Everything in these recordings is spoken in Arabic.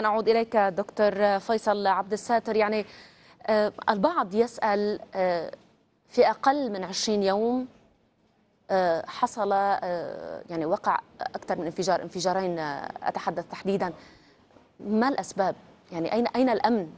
نعود إليك دكتور فيصل عبد الساتر يعني آه، البعض يسأل آه، في أقل من 20 يوم آه، حصل يعني وقع أكثر من انفجار انفجارين أتحدث تحديدا ما الأسباب يعني أين أين الأمن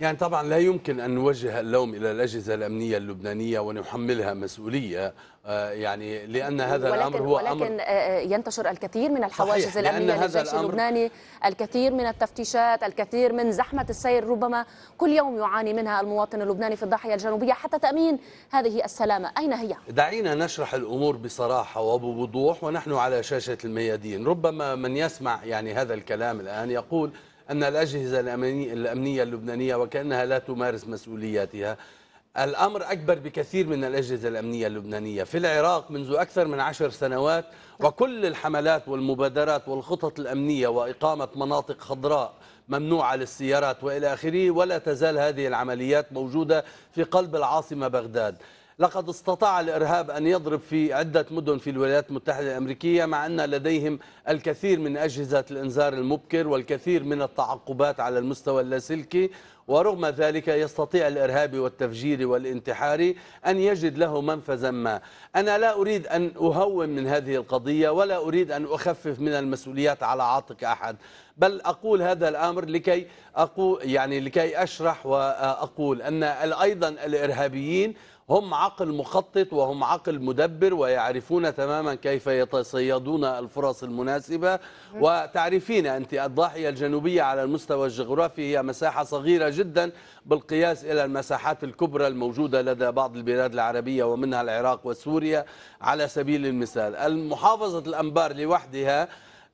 يعني طبعا لا يمكن أن نوجه اللوم إلى الأجهزة الأمنية اللبنانية ونحملها مسؤولية آه، يعني لأن هذا ولكن الأمر هو ولكن أمر ولكن آه، آه، ينتشر الكثير من الحواجز الأمنية للجيش اللبناني الكثير من التفتيشات الكثير من زحمة السير ربما كل يوم يعاني منها المواطن اللبناني في الضاحية الجنوبية حتى تأمين هذه السلامة أين هي؟ دعينا نشرح الأمور بصراحة وبوضوح ونحن على شاشة الميادين ربما من يسمع يعني هذا الكلام الآن يقول أن الأجهزة الأمنية اللبنانية وكأنها لا تمارس مسؤولياتها الأمر أكبر بكثير من الأجهزة الأمنية اللبنانية في العراق منذ أكثر من عشر سنوات وكل الحملات والمبادرات والخطط الأمنية وإقامة مناطق خضراء ممنوعة للسيارات وإلى آخره ولا تزال هذه العمليات موجودة في قلب العاصمة بغداد لقد استطاع الإرهاب أن يضرب في عدة مدن في الولايات المتحدة الأمريكية مع أن لديهم الكثير من أجهزة الإنذار المبكر والكثير من التعقبات على المستوى اللاسلكي ورغم ذلك يستطيع الإرهابي والتفجيري والانتحاري أن يجد له منفذا ما أنا لا أريد أن أهون من هذه القضية ولا أريد أن أخفف من المسؤوليات على عاتق أحد بل أقول هذا الأمر لكي أقول يعني لكي أشرح وأقول أن أيضا الإرهابيين هم عقل مخطط وهم عقل مدبر ويعرفون تماما كيف يتصيدون الفرص المناسبة وتعرفين أنت الضاحية الجنوبية على المستوى الجغرافي هي مساحة صغيرة جدا بالقياس إلى المساحات الكبرى الموجودة لدى بعض البلاد العربية ومنها العراق وسوريا على سبيل المثال محافظة الأنبار لوحدها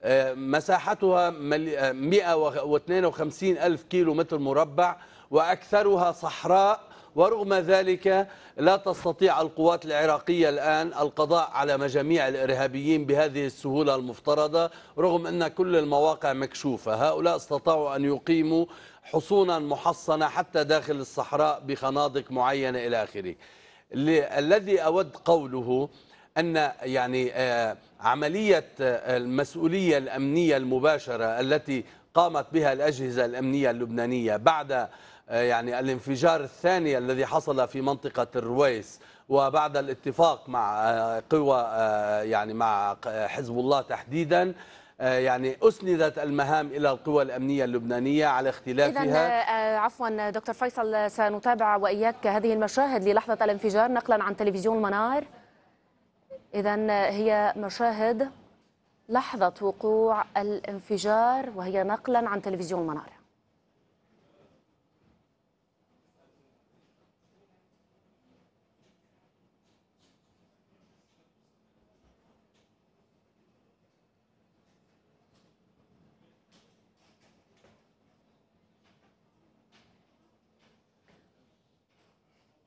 آه، مساحتها 152 آه، ألف كيلو متر مربع وأكثرها صحراء ورغم ذلك لا تستطيع القوات العراقية الآن القضاء على مجاميع الإرهابيين بهذه السهولة المفترضة رغم أن كل المواقع مكشوفة هؤلاء استطاعوا أن يقيموا حصونا محصنة حتى داخل الصحراء بخنادق معينة إلى آخره الذي أود قوله أن يعني آه، عملية آه، المسؤولية الأمنية المباشرة التي قامت بها الأجهزة الأمنية اللبنانية بعد آه، يعني الانفجار الثاني الذي حصل في منطقة الرويس وبعد الاتفاق مع آه، قوى آه، يعني مع حزب الله تحديدا يعني اسندت المهام الى القوى الامنيه اللبنانيه على اختلافها اذا عفوا دكتور فيصل سنتابع واياك هذه المشاهد للحظه الانفجار نقلا عن تلفزيون المنار اذا هي مشاهد لحظه وقوع الانفجار وهي نقلا عن تلفزيون المنار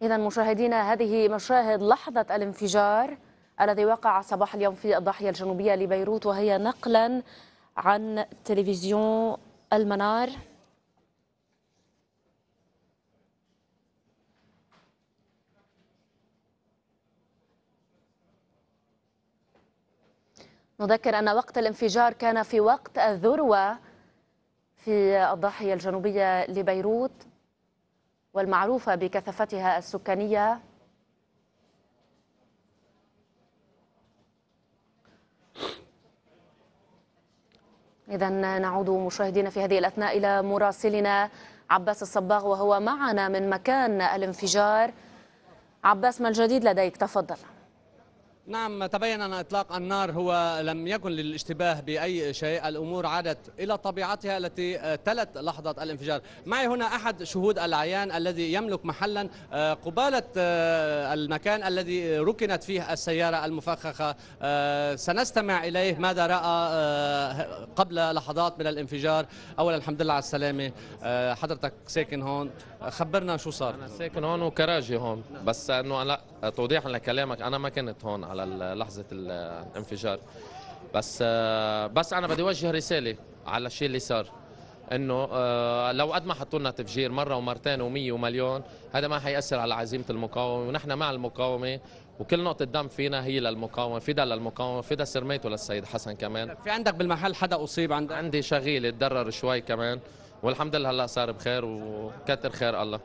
إذا مشاهدينا هذه مشاهد لحظة الانفجار الذي وقع صباح اليوم في الضاحية الجنوبية لبيروت وهي نقلا عن تلفزيون المنار نذكر أن وقت الانفجار كان في وقت الذروة في الضاحية الجنوبية لبيروت والمعروفة بكثافتها السكانية إذا نعود مشاهدينا في هذه الأثناء إلى مراسلنا عباس الصباغ وهو معنا من مكان الانفجار عباس ما الجديد لديك تفضل نعم تبين أن إطلاق النار هو لم يكن للاشتباه بأي شيء الأمور عادت إلى طبيعتها التي آه، تلت لحظة الانفجار معي هنا أحد شهود العيان الذي يملك محلا آه، قبالة آه، المكان الذي ركنت فيه السيارة المفخخة سنستمع إليه ماذا رأى قبل لحظات من الانفجار أولا الحمد لله على السلامة حضرتك ساكن هون خبرنا شو صار أنا ساكن هون وكراجي هون بس أنه لا توضيحا لكلامك أنا ما كنت هون على على لحظه الانفجار بس آه، بس انا بدي اوجه رساله على الشيء اللي صار انه آه، لو قد ما حطوا لنا تفجير مره ومرتين و100 ومليون هذا ما حيأثر على عزيمه المقاومه ونحن مع المقاومه وكل نقطة دم فينا هي للمقاومة، فدا للمقاومة، فدا سرميته للسيد حسن كمان في عندك بالمحل حدا أصيب عندك؟ عندي شغيله تضرر شوي كمان والحمد لله هلا صار بخير وكتر خير الله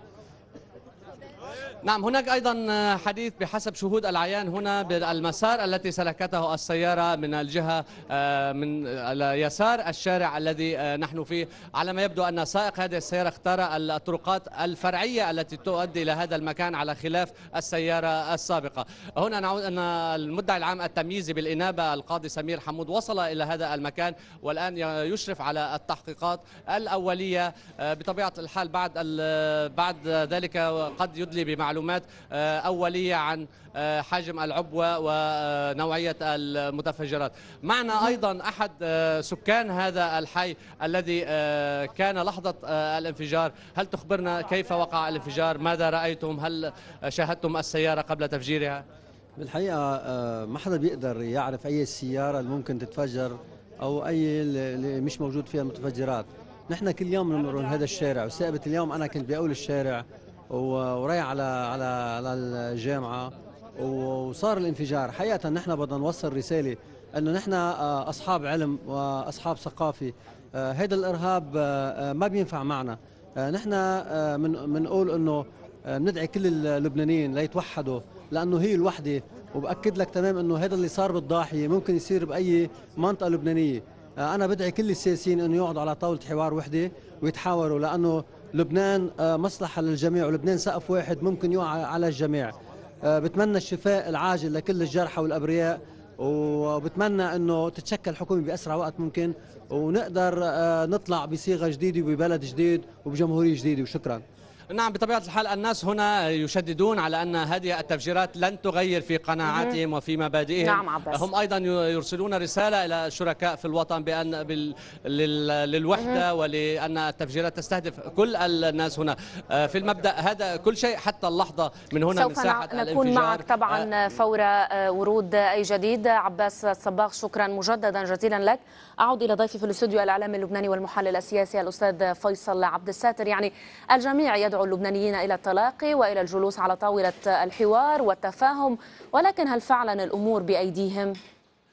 نعم هناك أيضا آه، حديث بحسب شهود العيان هنا بالمسار التي سلكته السيارة من الجهة آه، من يسار الشارع الذي آه، نحن فيه على ما يبدو أن سائق هذه السيارة اختار الطرقات الفرعية التي تؤدي إلى هذا المكان على خلاف السيارة السابقة هنا نعود أن المدعي العام التمييزي بالإنابة القاضي سمير حمود وصل إلى هذا المكان والآن يشرف على التحقيقات الأولية بطبيعة الحال بعد بعد ذلك قد يدلي التالي بمعلومات آه، أولية عن آه، حجم العبوة ونوعية آه، المتفجرات معنا أيضا أحد سكان هذا الحي الذي كان لحظة الانفجار هل تخبرنا كيف وقع الانفجار ماذا رأيتم هل شاهدتم السيارة قبل تفجيرها بالحقيقة ما حدا بيقدر يعرف أي السيارة اللي ممكن تتفجر أو أي اللي مش موجود فيها المتفجرات نحن كل يوم بنمر هذا الشارع وثابت اليوم أنا كنت بأول الشارع ورايح على على على الجامعه وصار الانفجار حقيقه نحن بدنا نوصل رساله انه نحن آه، اصحاب علم واصحاب ثقافه هذا آه، الارهاب آه، ما بينفع معنا نحن من بنقول انه بندعي كل اللبنانيين ليتوحدوا لانه هي الوحده وباكد لك تمام انه هذا اللي صار بالضاحيه ممكن يصير باي منطقه لبنانيه انا بدعي كل السياسيين انه يقعدوا على طاوله حوار وحده ويتحاوروا لانه لبنان آه، مصلحة للجميع ولبنان سقف واحد ممكن يوعى على الجميع آه، بتمنى الشفاء العاجل لكل الجرحى والأبرياء وبتمنى انه تتشكل حكومه باسرع وقت ممكن ونقدر آه، نطلع بصيغه جديده وببلد جديد وبجمهوريه جديده وشكرا نعم بطبيعة الحال الناس هنا يشددون على أن هذه التفجيرات لن تغير في قناعاتهم وفي مبادئهم نعم عباس. هم أيضا يرسلون رسالة إلى الشركاء في الوطن بأن بال... لل... للوحدة ولأن التفجيرات تستهدف كل الناس هنا آه، في المبدأ هذا كل شيء حتى اللحظة من هنا سوف من ساعة نكون الانفجار. معك طبعا آه. فور آه، ورود أي جديد عباس الصباغ شكرا مجددا جزيلا لك اعود الى ضيفي في الاستوديو الاعلامي اللبناني والمحلل السياسي الاستاذ فيصل عبد الساتر يعني الجميع يدعو اللبنانيين الى التلاقي والى الجلوس على طاوله الحوار والتفاهم ولكن هل فعلا الامور بايديهم؟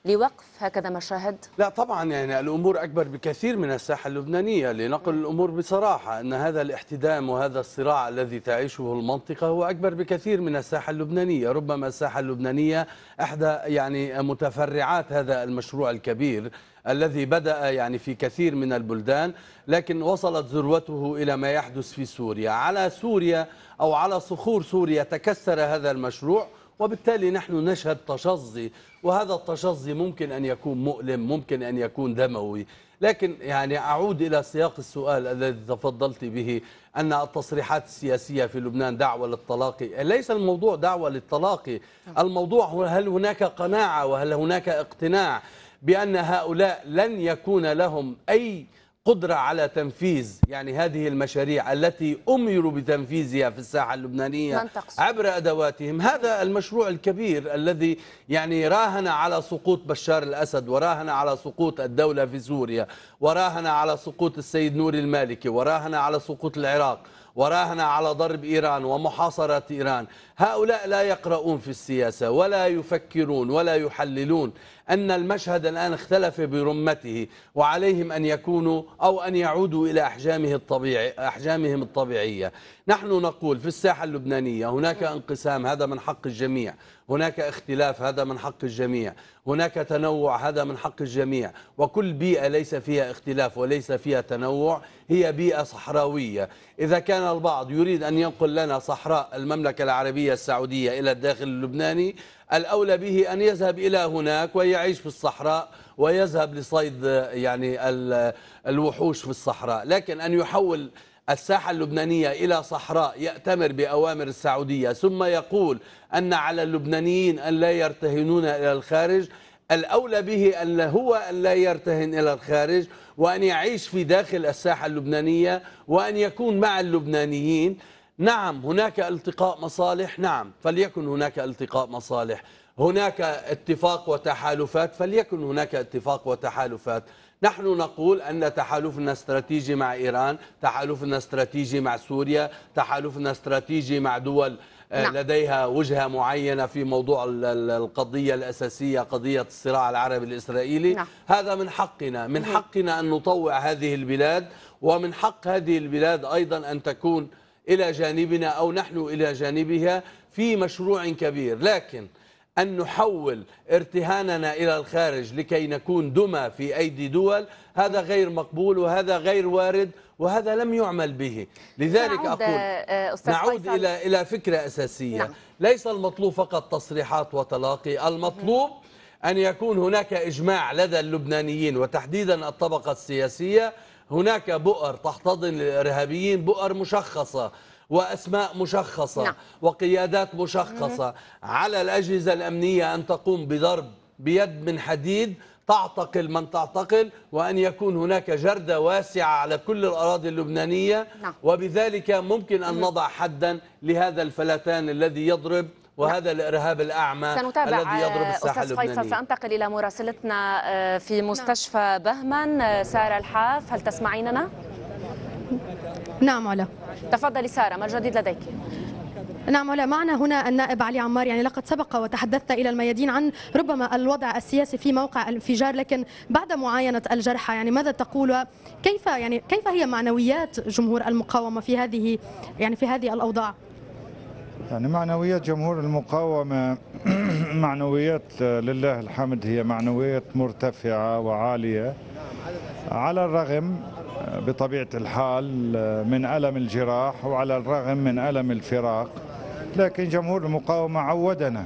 لوقف هكذا مشاهد؟ لا طبعا يعني الأمور أكبر بكثير من الساحة اللبنانية لنقل الأمور بصراحة أن هذا الاحتدام وهذا الصراع الذي تعيشه المنطقة هو أكبر بكثير من الساحة اللبنانية ربما الساحة اللبنانية أحدى يعني متفرعات هذا المشروع الكبير الذي بدأ يعني في كثير من البلدان لكن وصلت ذروته إلى ما يحدث في سوريا على سوريا أو على صخور سوريا تكسر هذا المشروع وبالتالي نحن نشهد تشظي وهذا التشظي ممكن أن يكون مؤلم ممكن أن يكون دموي لكن يعني أعود إلى سياق السؤال الذي تفضلت به أن التصريحات السياسية في لبنان دعوة للطلاق ليس الموضوع دعوة للطلاق الموضوع هو هل هناك قناعة وهل هناك اقتناع بأن هؤلاء لن يكون لهم أي قدرة على تنفيذ يعني هذه المشاريع التي أمروا بتنفيذها في الساحة اللبنانية عبر أدواتهم هذا المشروع الكبير الذي يعني راهن على سقوط بشار الأسد وراهن على سقوط الدولة في سوريا وراهن على سقوط السيد نوري المالكي وراهن على سقوط العراق وراهن على ضرب إيران ومحاصرة إيران هؤلاء لا يقرؤون في السياسة ولا يفكرون ولا يحللون أن المشهد الآن اختلف برمته وعليهم أن يكونوا أو أن يعودوا إلى أحجامه الطبيعي أحجامهم الطبيعية نحن نقول في الساحة اللبنانية هناك انقسام هذا من حق الجميع هناك اختلاف هذا من حق الجميع هناك تنوع هذا من حق الجميع وكل بيئة ليس فيها اختلاف وليس فيها تنوع هي بيئة صحراوية إذا كان البعض يريد أن ينقل لنا صحراء المملكة العربية السعودية إلى الداخل اللبناني الأولى به أن يذهب إلى هناك ويعيش في الصحراء ويذهب لصيد يعني الوحوش في الصحراء لكن أن يحول الساحة اللبنانية إلى صحراء يأتمر بأوامر السعودية ثم يقول أن على اللبنانيين أن لا يرتهنون إلى الخارج الأولى به أن هو أن لا يرتهن إلى الخارج وأن يعيش في داخل الساحة اللبنانية وأن يكون مع اللبنانيين نعم هناك التقاء مصالح نعم فليكن هناك التقاء مصالح هناك اتفاق وتحالفات فليكن هناك اتفاق وتحالفات نحن نقول أن تحالفنا استراتيجي مع إيران تحالفنا استراتيجي مع سوريا تحالفنا استراتيجي مع دول آه، نعم. لديها وجهة معينة في موضوع القضية الأساسية قضية الصراع العربي الإسرائيلي نعم. هذا من حقنا من حقنا أن نطوع هذه البلاد ومن حق هذه البلاد أيضا أن تكون إلى جانبنا أو نحن إلى جانبها في مشروع كبير لكن أن نحول ارتهاننا إلى الخارج لكي نكون دمى في أيدي دول هذا غير مقبول وهذا غير وارد وهذا لم يعمل به لذلك نعود أقول آه، أستاذ نعود إلى إلى فكرة أساسية نعم. ليس المطلوب فقط تصريحات وتلاقي المطلوب أن يكون هناك إجماع لدى اللبنانيين وتحديدا الطبقة السياسية هناك بؤر تحتضن الارهابيين بؤر مشخصه وأسماء مشخصة نعم. وقيادات مشخصة مم. على الأجهزة الأمنية أن تقوم بضرب بيد من حديد تعتقل من تعتقل وأن يكون هناك جردة واسعة على كل الأراضي اللبنانية نعم. وبذلك ممكن أن مم. نضع حدا لهذا الفلتان الذي يضرب وهذا الارهاب الاعمى سنتابع الذي يضرب آه، الساحه أستاذ فيصل سانتقل الى مراسلتنا آه، في نعم. مستشفى بهمن آه، ساره الحاف هل تسمعيننا نعم علا تفضلي ساره ما الجديد لديك نعم ولا معنا هنا النائب علي عمار يعني لقد سبق وتحدثت الى الميادين عن ربما الوضع السياسي في موقع الانفجار لكن بعد معاينه الجرحى يعني ماذا تقول كيف يعني كيف هي معنويات جمهور المقاومه في هذه يعني في هذه الاوضاع يعني معنويات جمهور المقاومة معنويات آه، لله الحمد هي معنويات مرتفعة وعالية على الرغم آه، بطبيعة الحال آه، من ألم الجراح وعلى الرغم من ألم الفراق لكن جمهور المقاومة عودنا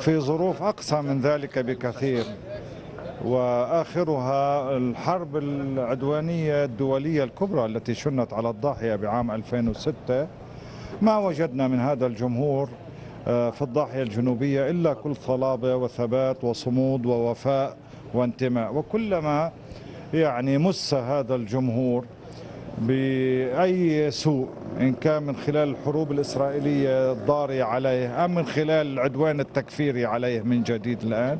في ظروف أقصى من ذلك بكثير وآخرها الحرب العدوانية الدولية الكبرى التي شنت على الضاحية بعام 2006 ما وجدنا من هذا الجمهور آه، في الضاحية الجنوبية إلا كل صلابة وثبات وصمود ووفاء وانتماء وكلما يعني مس هذا الجمهور بأي سوء إن كان من خلال الحروب الإسرائيلية الضارية عليه أم من خلال العدوان التكفيري عليه من جديد الآن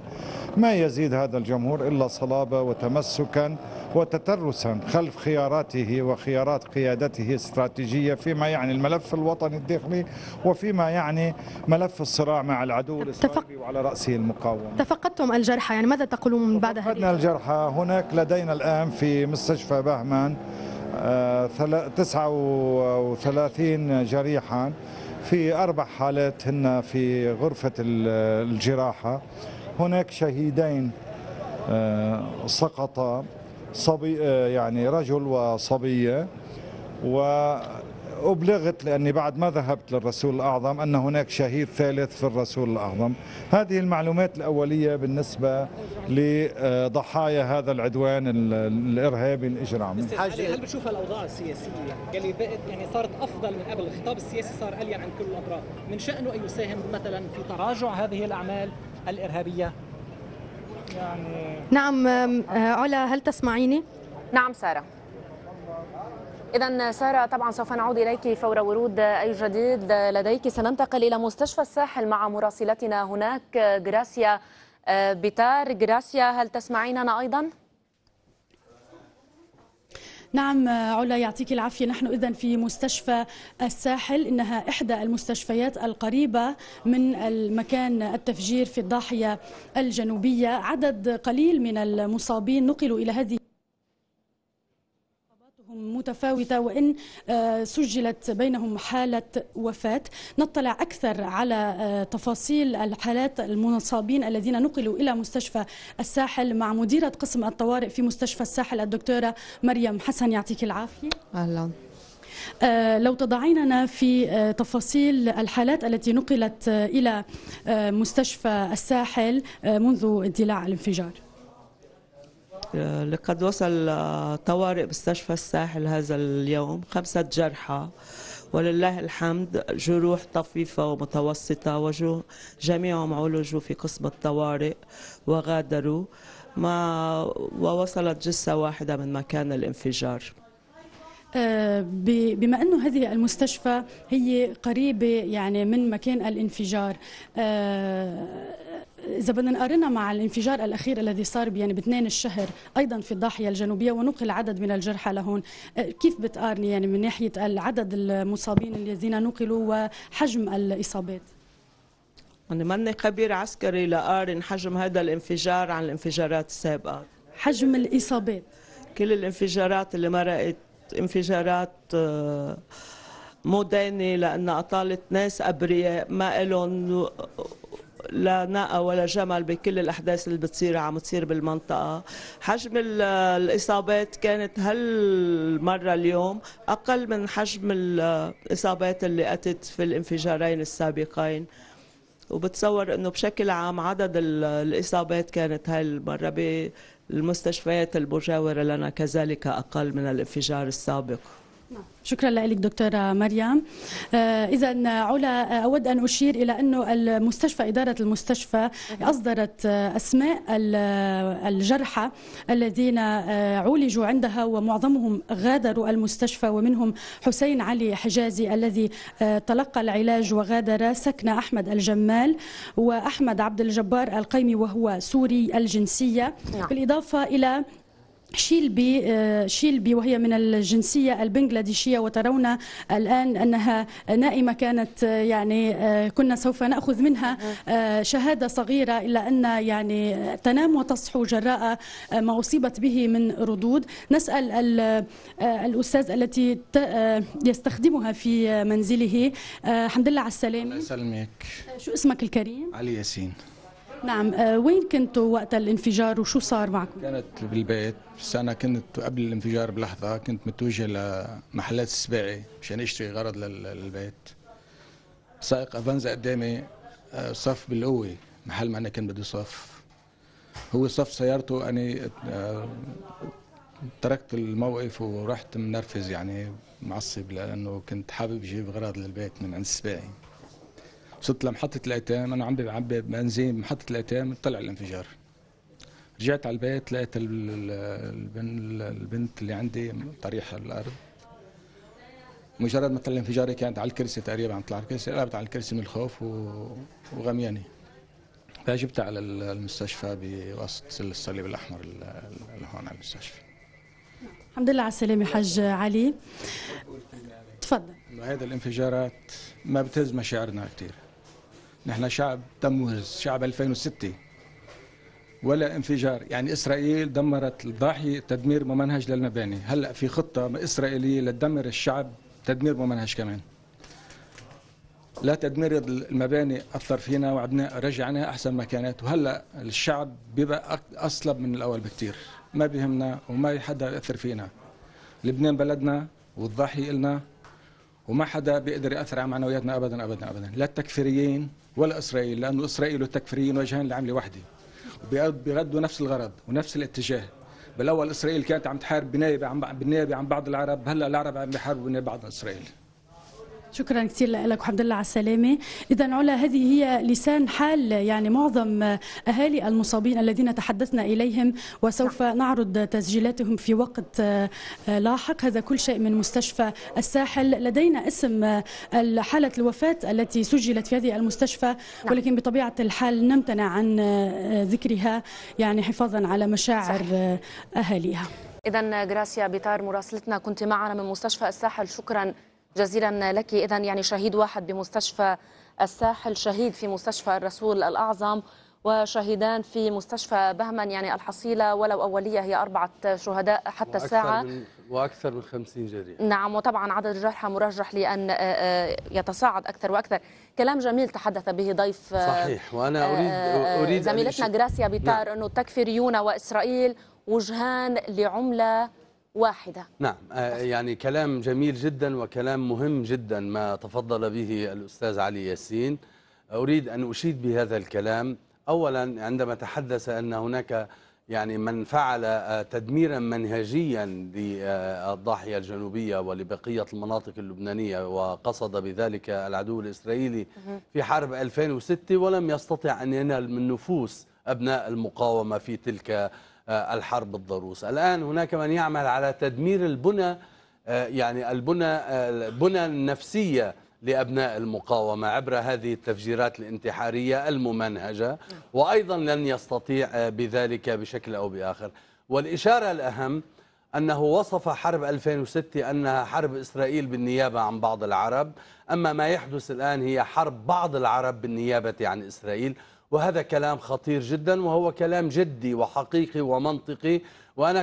ما يزيد هذا الجمهور إلا صلابة وتمسكا وتترسا خلف خياراته وخيارات قيادته الاستراتيجية فيما يعني الملف الوطني الداخلي وفيما يعني ملف الصراع مع العدو الإسرائيلي وعلى رأسه المقاومة تفقدتم الجرحى يعني ماذا تقولون بعد هذه الجرحى هناك لدينا الآن في مستشفى بهمان 39 جريحا في أربع حالات هن في غرفة الجراحة هناك شهيدين آه، سقطا صبي آه، يعني رجل وصبية و أبلغت لأني بعد ما ذهبت للرسول الأعظم أن هناك شهيد ثالث في الرسول الأعظم هذه المعلومات الأولية بالنسبة لضحايا هذا العدوان الإرهابي الإجرامي هل بتشوف الأوضاع السياسية يلي بقت يعني صارت أفضل من قبل الخطاب السياسي صار ألين عن كل الأطراف من شأنه أن يساهم مثلا في تراجع هذه الأعمال الإرهابية يعني... نعم علا أه، هل تسمعيني؟ نعم سارة إذا سارة طبعا سوف نعود إليك فور ورود أي جديد لديك سننتقل إلى مستشفى الساحل مع مراسلتنا هناك غراسيا آه، بتار غراسيا هل تسمعيننا أيضا؟ نعم آه، علا يعطيك العافية نحن إذا في مستشفى الساحل إنها إحدى المستشفيات القريبة من المكان التفجير في الضاحية الجنوبية عدد قليل من المصابين نقلوا إلى هذه متفاوتة وإن آه، سجلت بينهم حالة وفاة نطلع أكثر على آه، تفاصيل الحالات المنصابين الذين نقلوا إلى مستشفى الساحل مع مديرة قسم الطوارئ في مستشفى الساحل الدكتورة مريم حسن يعطيك العافية أهلا آه، لو تضعيننا في تفاصيل الحالات التي نقلت إلى مستشفى الساحل منذ اندلاع الانفجار لقد وصل آه، طوارئ مستشفى الساحل هذا اليوم خمسة جرحى ولله الحمد جروح طفيفة ومتوسطة وجميعهم عولجوا في قسم الطوارئ وغادروا ما ووصلت جثة واحدة من مكان الانفجار آه، بما انه هذه المستشفى هي قريبه يعني من مكان الانفجار آه، إذا بدنا نقارنها مع الانفجار الأخير الذي صار يعني باثنين الشهر أيضا في الضاحية الجنوبية ونقل عدد من الجرحى لهون أه، كيف بتقارني يعني من ناحية العدد المصابين الذين نقلوا وحجم الإصابات أنا ماني خبير عسكري لأقارن حجم هذا الانفجار عن الانفجارات السابقة حجم الإصابات كل الانفجارات اللي مرقت انفجارات أه، مدني لأنها أطالت ناس أبرياء ما لهم لا ناقة ولا جمل بكل الاحداث اللي بتصير عم تصير بالمنطقه حجم الاصابات كانت هالمره اليوم اقل من حجم الاصابات اللي اتت في الانفجارين السابقين وبتصور انه بشكل عام عدد الاصابات كانت هالمره بالمستشفيات المجاوره لنا كذلك اقل من الانفجار السابق شكرا لك دكتورة مريم آه، إذا علا آه، أود أن أشير إلى أنه المستشفى إدارة المستشفى أصدرت آه، أسماء الجرحى الذين عولجوا عندها ومعظمهم غادروا المستشفى ومنهم حسين علي حجازي الذي تلقى العلاج وغادر سكن أحمد الجمال وأحمد عبد الجبار القيمي وهو سوري الجنسية نعم. بالإضافة إلى شيلبي آه، شيلبي وهي من الجنسية البنغلاديشية وترون الآن أنها نائمة كانت آه، يعني آه، كنا سوف نأخذ منها شهادة صغيرة إلا أن يعني تنام وتصحو جراء ما أصيبت به من ردود نسأل الأستاذ التي يستخدمها في منزله حمد الله على السلامة شو اسمك الكريم علي ياسين نعم آه، وين كنتوا وقت الانفجار وشو صار معكم؟ كانت بالبيت بس أنا كنت قبل الانفجار بلحظة كنت متوجه لمحلات السباعي مشان أشتري غرض للبيت سائق أفانزا قدامي آه، صف بالقوة محل ما أنا كان بدي صف هو صف سيارته أنا آه، تركت الموقف ورحت منرفز يعني معصب لأنه كنت حابب أجيب غراض للبيت من عند السباعي وصلت لمحطة الأيتام أنا عم بعبي بنزين بمحطة الأيتام طلع الانفجار رجعت على البيت لقيت البنت اللي عندي طريحة الأرض مجرد ما طلع الانفجار كانت على الكرسي تقريبا عم تطلع على الكرسي قلبت على الكرسي من الخوف وغمياني فجبتها على المستشفى بواسطة الصليب الأحمر اللي هون على المستشفى الحمد لله على السلامة حج علي تفضل هذه الانفجارات ما بتهز مشاعرنا كثير نحن شعب تموز شعب 2006 ولا انفجار يعني إسرائيل دمرت الضاحية تدمير ممنهج للمباني هلأ في خطة إسرائيلية لتدمر الشعب تدمير ممنهج كمان لا تدمير المباني أثر فينا وعدنا رجعناها أحسن ما كانت وهلأ الشعب بيبقى أصلب من الأول بكثير ما بيهمنا وما حدا يأثر فينا لبنان بلدنا والضاحية إلنا وما حدا بيقدر يأثر على معنوياتنا أبدا أبدا أبدا لا التكفيريين ولا إسرائيل لأن إسرائيل والتكفيريين وجهان لعملة واحدة بيردوا نفس الغرض ونفس الاتجاه بالاول اسرائيل كانت عم تحارب بنايه عن بعض العرب هلا العرب عم بيحاربوا بنايه بعض اسرائيل شكرا كثير لك وحمد الله على السلامة إذا علا هذه هي لسان حال يعني معظم أهالي المصابين الذين تحدثنا إليهم وسوف نعرض تسجيلاتهم في وقت لاحق هذا كل شيء من مستشفى الساحل لدينا اسم حالة الوفاة التي سجلت في هذه المستشفى نعم. ولكن بطبيعة الحال نمتنع عن ذكرها يعني حفاظا على مشاعر أهاليها إذا جراسيا بيطار مراسلتنا كنت معنا من مستشفى الساحل شكرا جزيلا لك إذا يعني شهيد واحد بمستشفى الساحل شهيد في مستشفى الرسول الأعظم وشهيدان في مستشفى بهمن يعني الحصيلة ولو أولية هي أربعة شهداء حتى وأكثر الساعة من وأكثر من 50 جريح نعم وطبعا عدد الجرحى مرجح لأن آه، آه، يتصاعد أكثر وأكثر كلام جميل تحدث به ضيف آه، صحيح وأنا أريد, أريد زميلتنا جراسيا بيتار نعم. أنه تكفي ريونا وإسرائيل وجهان لعملة واحدة نعم آه، يعني كلام جميل جدا وكلام مهم جدا ما تفضل به الأستاذ علي ياسين أريد أن أشيد بهذا الكلام أولا عندما تحدث أن هناك يعني من فعل آه، تدميرا منهجيا للضاحية الجنوبية ولبقية المناطق اللبنانية وقصد بذلك العدو الإسرائيلي في حرب 2006 ولم يستطع أن ينال من نفوس أبناء المقاومة في تلك آه، الحرب الضروس الآن هناك من يعمل على تدمير البنى آه، يعني البنى البنى آه، النفسية لأبناء المقاومة عبر هذه التفجيرات الانتحارية الممنهجة وأيضا لن يستطيع بذلك بشكل أو بآخر والإشارة الأهم أنه وصف حرب 2006 أنها حرب إسرائيل بالنيابة عن بعض العرب أما ما يحدث الآن هي حرب بعض العرب بالنيابة عن إسرائيل وهذا كلام خطير جدا وهو كلام جدي وحقيقي ومنطقي وأنا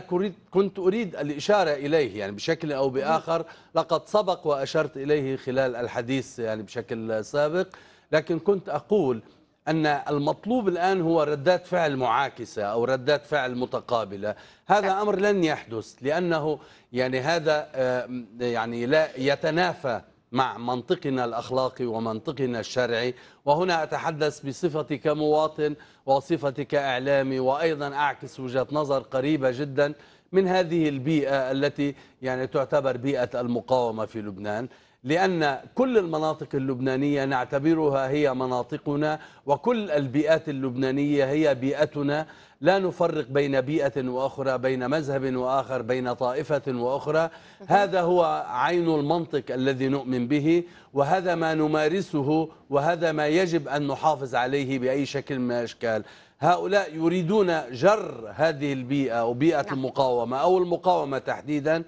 كنت أريد الإشارة إليه يعني بشكل أو بآخر لقد سبق وأشرت إليه خلال الحديث يعني بشكل سابق لكن كنت أقول أن المطلوب الآن هو ردات فعل معاكسة أو ردات فعل متقابلة هذا أمر لن يحدث لأنه يعني هذا آه، يعني لا يتنافى مع منطقنا الأخلاقي ومنطقنا الشرعي وهنا أتحدث بصفتي كمواطن وصفتي كإعلامي وأيضا أعكس وجهة نظر قريبة جدا من هذه البيئة التي يعني تعتبر بيئة المقاومة في لبنان لأن كل المناطق اللبنانية نعتبرها هي مناطقنا وكل البيئات اللبنانية هي بيئتنا لا نفرق بين بيئة وأخرى بين مذهب وآخر بين طائفة وأخرى هذا هو عين المنطق الذي نؤمن به وهذا ما نمارسه وهذا ما يجب أن نحافظ عليه بأي شكل من الأشكال هؤلاء يريدون جر هذه البيئة أو بيئة نعم. المقاومة أو المقاومة تحديدا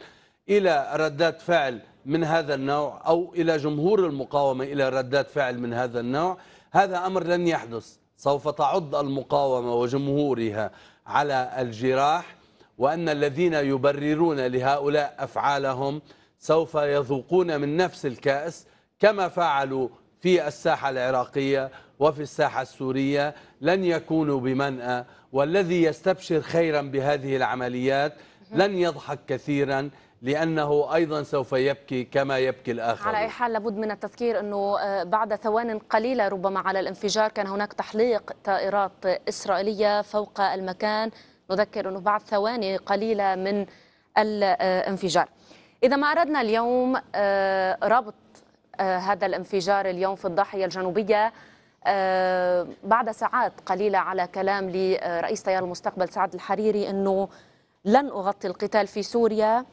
إلى ردات فعل من هذا النوع أو إلى جمهور المقاومة إلى ردات فعل من هذا النوع هذا أمر لن يحدث سوف تعض المقاومة وجمهورها على الجراح وأن الذين يبررون لهؤلاء أفعالهم سوف يذوقون من نفس الكأس كما فعلوا في الساحة العراقية وفي الساحة السورية لن يكونوا بمنأى والذي يستبشر خيرا بهذه العمليات لن يضحك كثيرا لأنه أيضا سوف يبكي كما يبكي الآخر على أي حال لابد من التذكير أنه آه، بعد ثوان قليلة ربما على الانفجار كان هناك تحليق طائرات إسرائيلية فوق المكان نذكر أنه بعد ثواني قليلة من الانفجار إذا ما أردنا اليوم آه، ربط آه، هذا الانفجار اليوم في الضاحية الجنوبية بعد ساعات قليلة على كلام لرئيس تيار المستقبل سعد الحريري أنه لن أغطي القتال في سوريا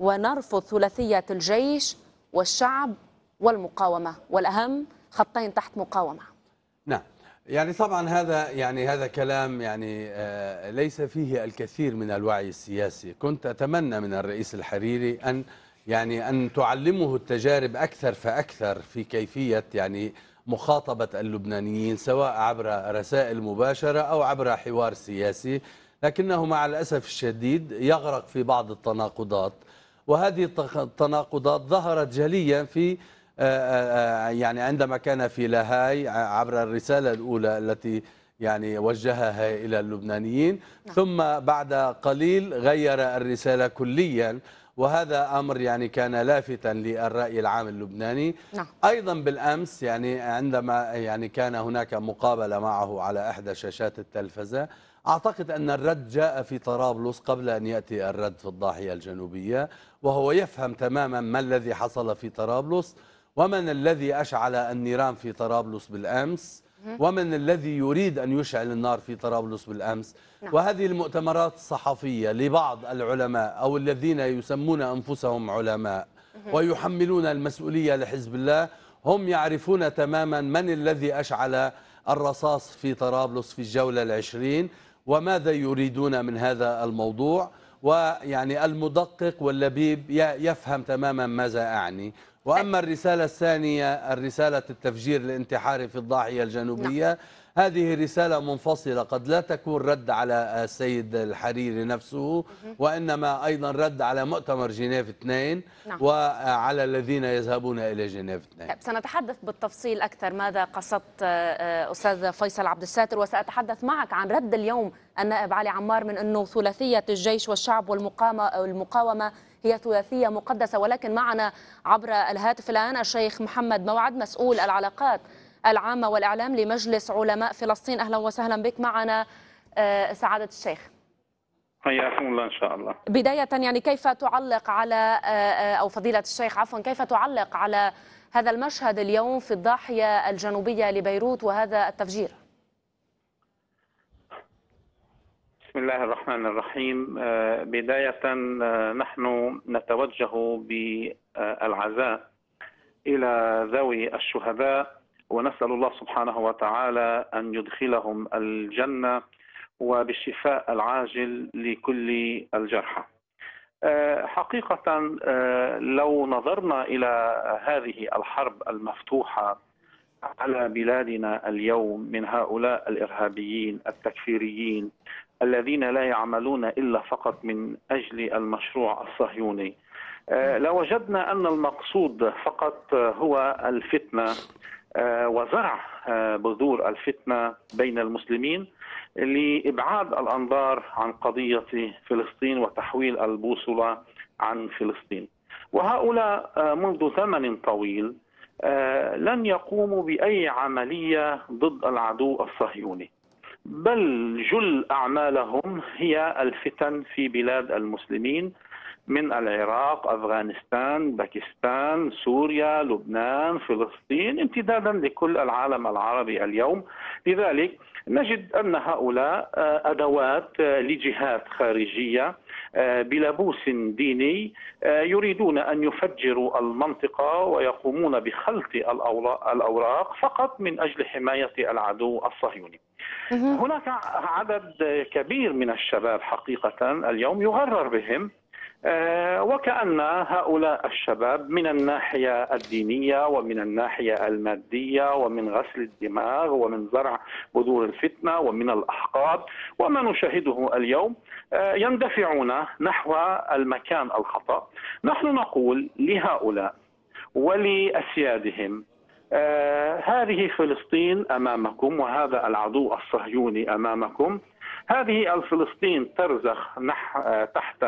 ونرفض ثلاثية الجيش والشعب والمقاومة والأهم خطين تحت مقاومة نعم يعني طبعا هذا يعني هذا كلام يعني آه، ليس فيه الكثير من الوعي السياسي كنت أتمنى من الرئيس الحريري أن يعني أن تعلمه التجارب أكثر فأكثر في كيفية يعني مخاطبة اللبنانيين سواء عبر رسائل مباشرة أو عبر حوار سياسي لكنه مع الأسف الشديد يغرق في بعض التناقضات وهذه التناقضات ظهرت جليا في آه، آه، آه، يعني عندما كان في لاهاي عبر الرسالة الأولى التي يعني وجهها إلى اللبنانيين نعم. ثم بعد قليل غير الرسالة كليا وهذا أمر يعني كان لافتا للرأي العام اللبناني نعم. أيضا بالأمس يعني عندما يعني كان هناك مقابلة معه على إحدى شاشات التلفزة أعتقد أن الرد جاء في طرابلس قبل أن يأتي الرد في الضاحية الجنوبية وهو يفهم تماما ما الذي حصل في طرابلس ومن الذي أشعل النيران في طرابلس بالأمس ومن الذي يريد أن يشعل النار في طرابلس بالأمس نعم. وهذه المؤتمرات الصحفية لبعض العلماء أو الذين يسمون أنفسهم علماء ويحملون المسؤولية لحزب الله هم يعرفون تماما من الذي أشعل الرصاص في طرابلس في الجولة العشرين وماذا يريدون من هذا الموضوع ويعني المدقق واللبيب يفهم تماما ماذا أعني وأما الرسالة الثانية الرسالة التفجير الانتحاري في الضاحية الجنوبية نعم. هذه رسالة منفصلة قد لا تكون رد على السيد الحريري نفسه وإنما أيضا رد على مؤتمر جنيف 2 نعم. وعلى الذين يذهبون إلى جنيف 2 طيب، سنتحدث بالتفصيل أكثر ماذا قصدت آه، آه، أستاذ فيصل عبد الساتر وسأتحدث معك عن رد اليوم النائب علي عمار من أنه ثلاثية الجيش والشعب والمقاومة هي ثلاثية مقدسة ولكن معنا عبر الهاتف الآن الشيخ محمد موعد مسؤول العلاقات العامة والإعلام لمجلس علماء فلسطين أهلا وسهلا بك معنا آه، سعادة الشيخ حياكم الله ان شاء الله. بداية يعني كيف تعلق على آه، آه، او فضيلة الشيخ عفوا كيف تعلق على هذا المشهد اليوم في الضاحية الجنوبية لبيروت وهذا التفجير؟ بسم الله الرحمن الرحيم بداية نحن نتوجه بالعزاء إلى ذوي الشهداء ونسال الله سبحانه وتعالى ان يدخلهم الجنه وبالشفاء العاجل لكل الجرحى. آه، حقيقه آه، لو نظرنا الى هذه الحرب المفتوحه على بلادنا اليوم من هؤلاء الارهابيين التكفيريين الذين لا يعملون الا فقط من اجل المشروع الصهيوني آه، لوجدنا ان المقصود فقط هو الفتنه آه، وزرع آه، بذور الفتنه بين المسلمين لابعاد الانظار عن قضيه فلسطين وتحويل البوصله عن فلسطين. وهؤلاء آه، منذ زمن طويل لن يقوموا باي عمليه ضد العدو الصهيوني. بل جل اعمالهم هي الفتن في بلاد المسلمين من العراق افغانستان باكستان سوريا لبنان فلسطين امتدادا لكل العالم العربي اليوم لذلك نجد ان هؤلاء آه، ادوات آه، لجهات خارجيه آه، بلبوس ديني يريدون ان يفجروا المنطقه ويقومون بخلط الاوراق فقط من اجل حمايه العدو الصهيوني. هناك عدد كبير من الشباب حقيقه اليوم يغرر بهم آه، وكأن هؤلاء الشباب من الناحية الدينية ومن الناحية المادية ومن غسل الدماغ ومن زرع بذور الفتنة ومن الأحقاد وما نشاهده اليوم آه، يندفعون نحو المكان الخطأ نحن نقول لهؤلاء ولأسيادهم آه، هذه فلسطين امامكم وهذا العدو الصهيوني امامكم هذه الفلسطين ترزخ نح... تحت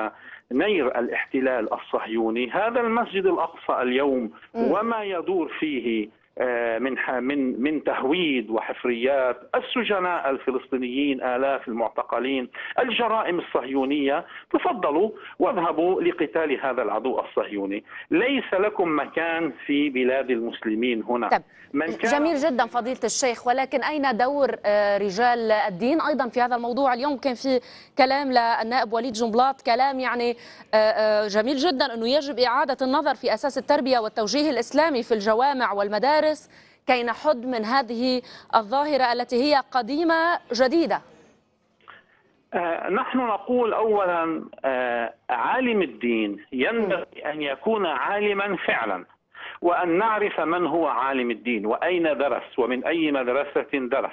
نير الاحتلال الصهيوني هذا المسجد الأقصى اليوم وما يدور فيه آه، من من من تهويد وحفريات السجناء الفلسطينيين آلاف المعتقلين الجرائم الصهيونية تفضلوا واذهبوا لقتال هذا العدو الصهيوني ليس لكم مكان في بلاد المسلمين هنا طيب، من كان جميل جدا فضيلة الشيخ ولكن أين دور آه، رجال الدين أيضا في هذا الموضوع اليوم كان في كلام للنائب وليد جنبلاط كلام يعني آه، جميل جدا أنه يجب إعادة النظر في أساس التربية والتوجيه الإسلامي في الجوامع والمدارس المدارس كي نحد من هذه الظاهرة التي هي قديمة جديدة آه، نحن نقول اولا آه، عالم الدين ينبغي ان يكون عالما فعلا وان نعرف من هو عالم الدين واين درس ومن اي مدرسه درس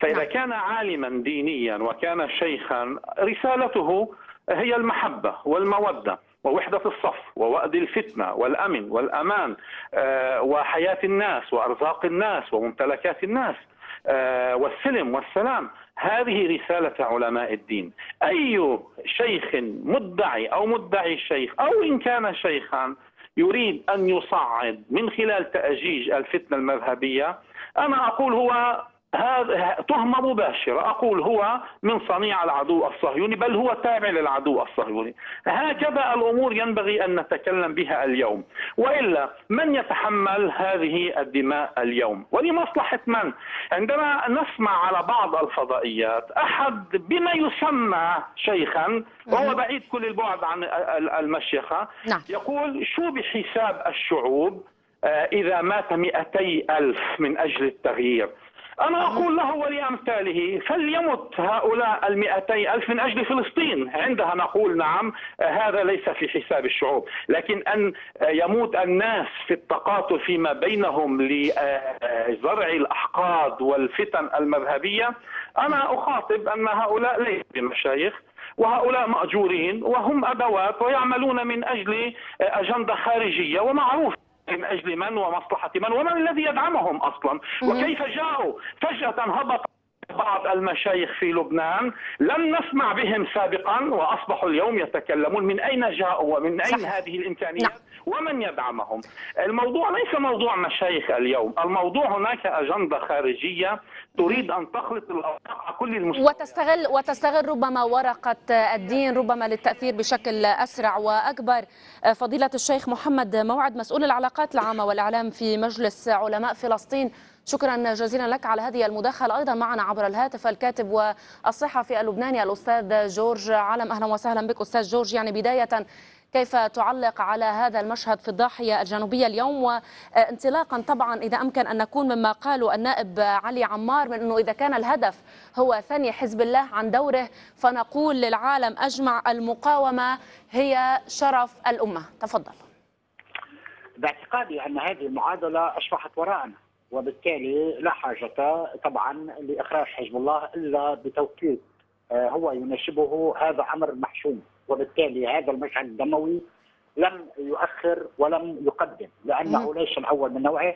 فاذا نعم. كان عالما دينيا وكان شيخا رسالته هي المحبه والموده ووحدة الصف ووأد الفتنة والأمن والأمان آه، وحياة الناس وأرزاق الناس وممتلكات الناس آه، والسلم والسلام هذه رسالة علماء الدين أي شيخ مدعي أو مدعي شيخ أو إن كان شيخا يريد أن يصعد من خلال تأجيج الفتنة المذهبية أنا أقول هو هذا تهمة مباشرة أقول هو من صنيع العدو الصهيوني بل هو تابع للعدو الصهيوني هكذا الأمور ينبغي أن نتكلم بها اليوم وإلا من يتحمل هذه الدماء اليوم ولمصلحة من عندما نسمع على بعض الفضائيات أحد بما يسمى شيخا وهو بعيد كل البعد عن المشيخة نعم. يقول شو بحساب الشعوب آه، إذا مات 200 ألف من أجل التغيير أنا أقول له ولأمثاله فليمت هؤلاء المئتي ألف من أجل فلسطين عندها نقول نعم هذا ليس في حساب الشعوب لكن أن يموت الناس في التقاتل فيما بينهم لزرع الأحقاد والفتن المذهبية أنا أخاطب أن هؤلاء ليسوا بمشايخ وهؤلاء مأجورين وهم أدوات ويعملون من أجل أجندة خارجية ومعروف من اجل من ومصلحه من ومن الذي يدعمهم اصلا وكيف جاءوا فجاه هبط بعض المشايخ في لبنان لم نسمع بهم سابقا واصبحوا اليوم يتكلمون من اين جاءوا ومن اين صح. هذه الامكانيات نعم. ومن يدعمهم الموضوع ليس موضوع مشايخ اليوم الموضوع هناك أجندة خارجية تريد أن تخلط الأوراق كل المسلمين وتستغل, وتستغل ربما ورقة الدين ربما للتأثير بشكل أسرع وأكبر فضيلة الشيخ محمد موعد مسؤول العلاقات العامة والإعلام في مجلس علماء فلسطين شكرا جزيلا لك على هذه المداخلة أيضا معنا عبر الهاتف الكاتب والصحفي اللبناني الأستاذ جورج علم أهلا وسهلا بك أستاذ جورج يعني بداية كيف تعلق على هذا المشهد في الضاحية الجنوبية اليوم وانطلاقا طبعا إذا أمكن أن نكون مما قاله النائب علي عمار من أنه إذا كان الهدف هو ثني حزب الله عن دوره فنقول للعالم أجمع المقاومة هي شرف الأمة تفضل باعتقادي أن هذه المعادلة أصبحت وراءنا وبالتالي لا حاجة طبعا لإخراج حزب الله إلا بتوقيت آه، هو يناسبه هذا أمر محشوم وبالتالي هذا المشهد الدموي لم يؤخر ولم يقدم لانه ليس الاول من نوعه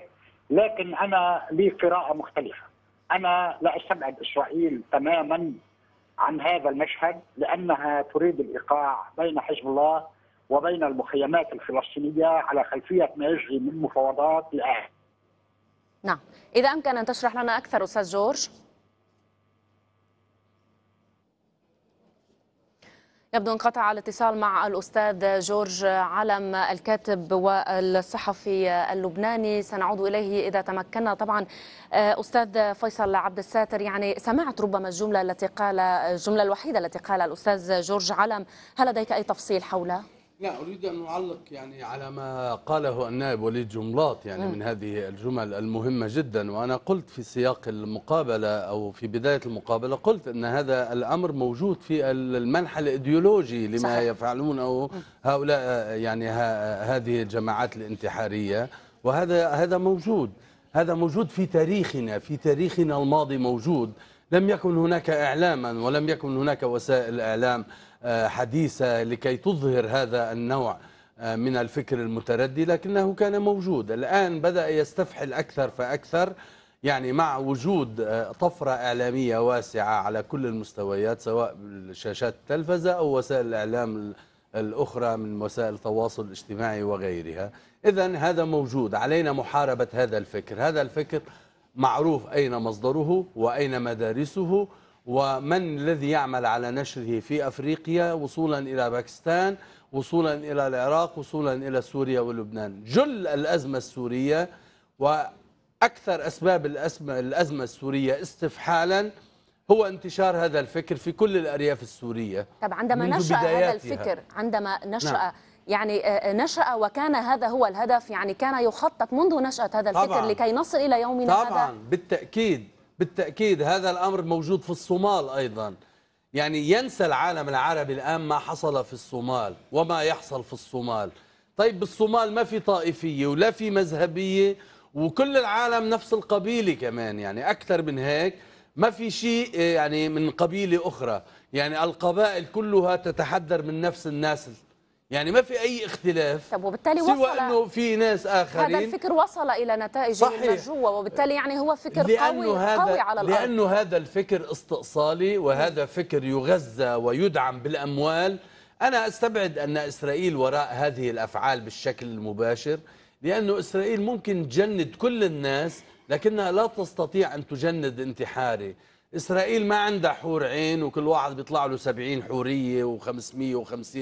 لكن انا لي قراءه مختلفه انا لا استبعد اسرائيل تماما عن هذا المشهد لانها تريد الايقاع بين حزب الله وبين المخيمات الفلسطينيه على خلفيه ما يجري من مفاوضات الان نعم اذا امكن ان تشرح لنا اكثر استاذ جورج يبدو انقطع الاتصال مع الأستاذ جورج علم الكاتب والصحفي اللبناني سنعود إليه إذا تمكنا طبعا آه، أستاذ فيصل عبد الساتر يعني سمعت ربما الجملة التي قال الجملة الوحيدة التي قال الأستاذ جورج علم هل لديك أي تفصيل حولها؟ لا أريد أن أعلق يعني على ما قاله النائب وليد جملاط يعني م. آه. من هذه الجمل المهمة جدا وأنا قلت في سياق المقابلة أو في بداية المقابلة قلت أن هذا الأمر موجود في المنح الإيديولوجي لما صحيح. يفعلون أو آه. هؤلاء آه، يعني هذه الجماعات الانتحارية وهذا هذا موجود هذا موجود في تاريخنا في تاريخنا الماضي موجود لم يكن هناك إعلاما ولم يكن هناك وسائل إعلام حديثة لكي تظهر هذا النوع آه، من الفكر المتردي لكنه كان موجود الآن بدأ يستفحل أكثر فأكثر يعني مع وجود آه، طفرة إعلامية واسعة على كل المستويات سواء شاشات التلفزة أو وسائل الإعلام الأخرى من وسائل التواصل الاجتماعي وغيرها إذا هذا موجود علينا محاربة هذا الفكر هذا الفكر معروف أين مصدره وأين مدارسه ومن الذي يعمل على نشره في أفريقيا وصولا إلى باكستان وصولا إلى العراق وصولا إلى سوريا ولبنان جل الأزمة السورية وأكثر أسباب الأزمة السورية استفحالا هو انتشار هذا الفكر في كل الأرياف السورية طب عندما نشأ هذا الفكر عندما نشأ نعم. يعني آه، آه، نشأ وكان هذا هو الهدف يعني كان يخطط منذ نشأة هذا الفكر طبعاً لكي نصل إلى يومنا طبعاً هذا طبعا بالتأكيد بالتأكيد هذا الأمر موجود في الصومال أيضا يعني ينسى العالم العربي الآن ما حصل في الصومال وما يحصل في الصومال طيب بالصومال ما في طائفية ولا في مذهبية وكل العالم نفس القبيلة كمان يعني أكثر من هيك ما في شيء يعني من قبيلة أخرى يعني القبائل كلها تتحدر من نفس الناس يعني ما في اي اختلاف طب وبالتالي سوى وصل انه في ناس اخرين هذا الفكر وصل الى نتائج مرجوه وبالتالي يعني هو فكر لأنه قوي هذا قوي على الارض لانه هذا الفكر استئصالي وهذا فكر يغذى ويدعم بالاموال انا استبعد ان اسرائيل وراء هذه الافعال بالشكل المباشر لانه اسرائيل ممكن تجند كل الناس لكنها لا تستطيع ان تجند انتحاري اسرائيل ما عندها حور عين وكل واحد بيطلع له 70 حوريه و550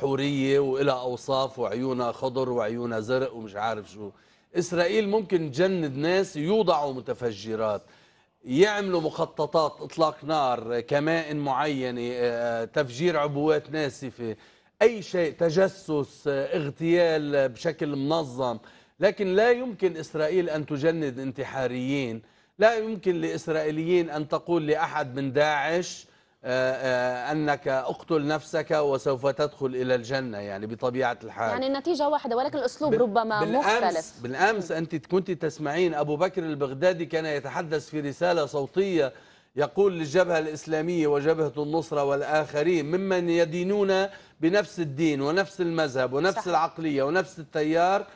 حورية وإلها أوصاف وعيونها خضر وعيونها زرق ومش عارف شو إسرائيل ممكن تجند ناس يوضعوا متفجرات يعملوا مخططات إطلاق نار كمائن معينة آه، تفجير عبوات ناسفة أي شيء تجسس آه، اغتيال بشكل منظم لكن لا يمكن إسرائيل أن تجند انتحاريين لا يمكن لإسرائيليين أن تقول لأحد من داعش آه، آه، أنك أقتل نفسك وسوف تدخل إلى الجنة يعني بطبيعة الحال يعني النتيجة واحدة ولكن الأسلوب ربما بالأمس مختلف بالأمس أنت كنت تسمعين أبو بكر البغدادي كان يتحدث في رسالة صوتية يقول للجبهة الإسلامية وجبهة النصرة والآخرين ممن يدينون بنفس الدين ونفس المذهب ونفس صح. العقلية ونفس التيار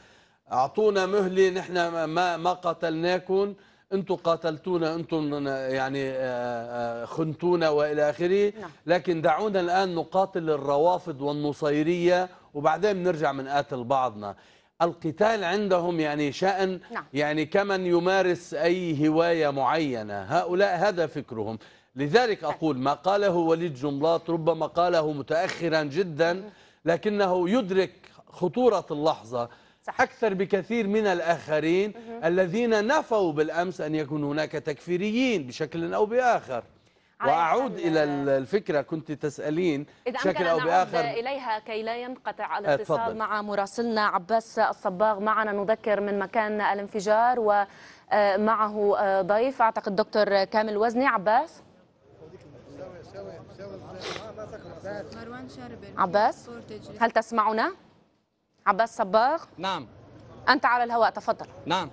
أعطونا مهلة نحن ما, ما قتلناكم انتم قاتلتونا انتم يعني آه، آه، خنتونا والى اخره نعم. لكن دعونا الان نقاتل الروافض والنصيريه وبعدين بنرجع بنقاتل بعضنا القتال عندهم يعني شأن نعم. يعني كمن يمارس أي هواية معينة هؤلاء هذا فكرهم لذلك طيب. أقول ما قاله وليد جملات ربما قاله متأخرا جدا لكنه يدرك خطورة اللحظة أكثر بكثير من الآخرين الذين نفوا بالأمس أن يكون هناك تكفيريين بشكل أو بآخر وأعود إلى آه، الفكرة كنت تسألين بشكل أو بآخر إليها كي لا ينقطع الاتصال آه، مع مراسلنا عباس الصباغ معنا نذكر من مكان الانفجار ومعه آه، ضيف أعتقد دكتور كامل وزني عباس عباس هل تسمعنا عباس صباغ نعم أنت على الهواء تفضل نعم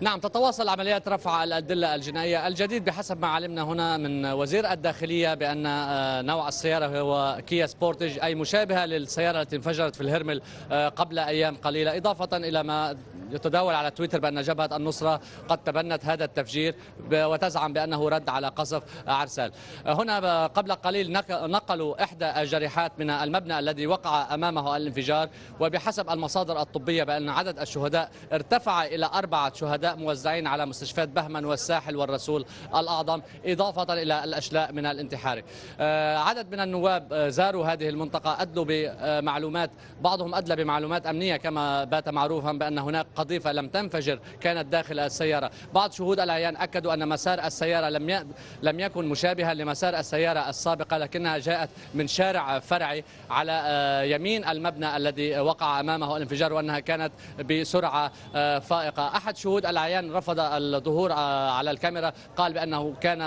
نعم تتواصل عمليات رفع الأدلة الجنائية الجديد بحسب ما علمنا هنا من وزير الداخلية بأن آه، نوع السيارة هو كيا سبورتج أي مشابهة للسيارة التي انفجرت في الهرمل آه، قبل أيام قليلة إضافة إلى ما يتداول على تويتر بأن جبهة النصرة قد تبنت هذا التفجير وتزعم بأنه رد على قصف عرسال هنا قبل قليل نقلوا إحدى الجريحات من المبنى الذي وقع أمامه الانفجار وبحسب المصادر الطبية بأن عدد الشهداء ارتفع إلى أربعة شهداء موزعين على مستشفيات بهمن والساحل والرسول الأعظم إضافة إلى الأشلاء من الانتحاري آه، عدد من النواب آه، زاروا هذه المنطقة أدلوا بمعلومات بعضهم أدلى بمعلومات أمنية كما بات معروفا بأن هناك القذيفة لم تنفجر كانت داخل السيارة بعض شهود العيان أكدوا أن مسار السيارة لم ي... لم يكن مشابها لمسار السيارة السابقة لكنها جاءت من شارع فرعي على آه، يمين المبنى الذي وقع أمامه الانفجار وأنها كانت بسرعة آه، فائقة أحد شهود العيان رفض الظهور آه، على الكاميرا قال بأنه كان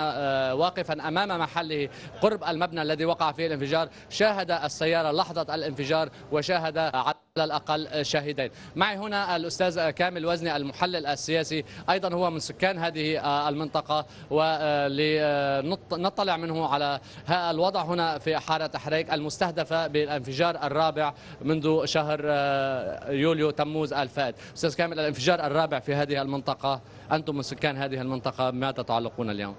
واقفا أمام محله قرب المبنى الذي وقع فيه الانفجار شاهد السيارة لحظة الانفجار وشاهد على الأقل شاهدين معي هنا الأستاذ كامل وزني المحلل السياسي أيضا هو من سكان هذه آه، المنطقة ولنطلع آه، منه على الوضع هنا في حارة تحريك المستهدفة بالانفجار الرابع منذ شهر آه، يوليو تموز الفائت أستاذ كامل الانفجار الرابع في هذه المنطقة أنتم من سكان هذه المنطقة ماذا تعلقون اليوم؟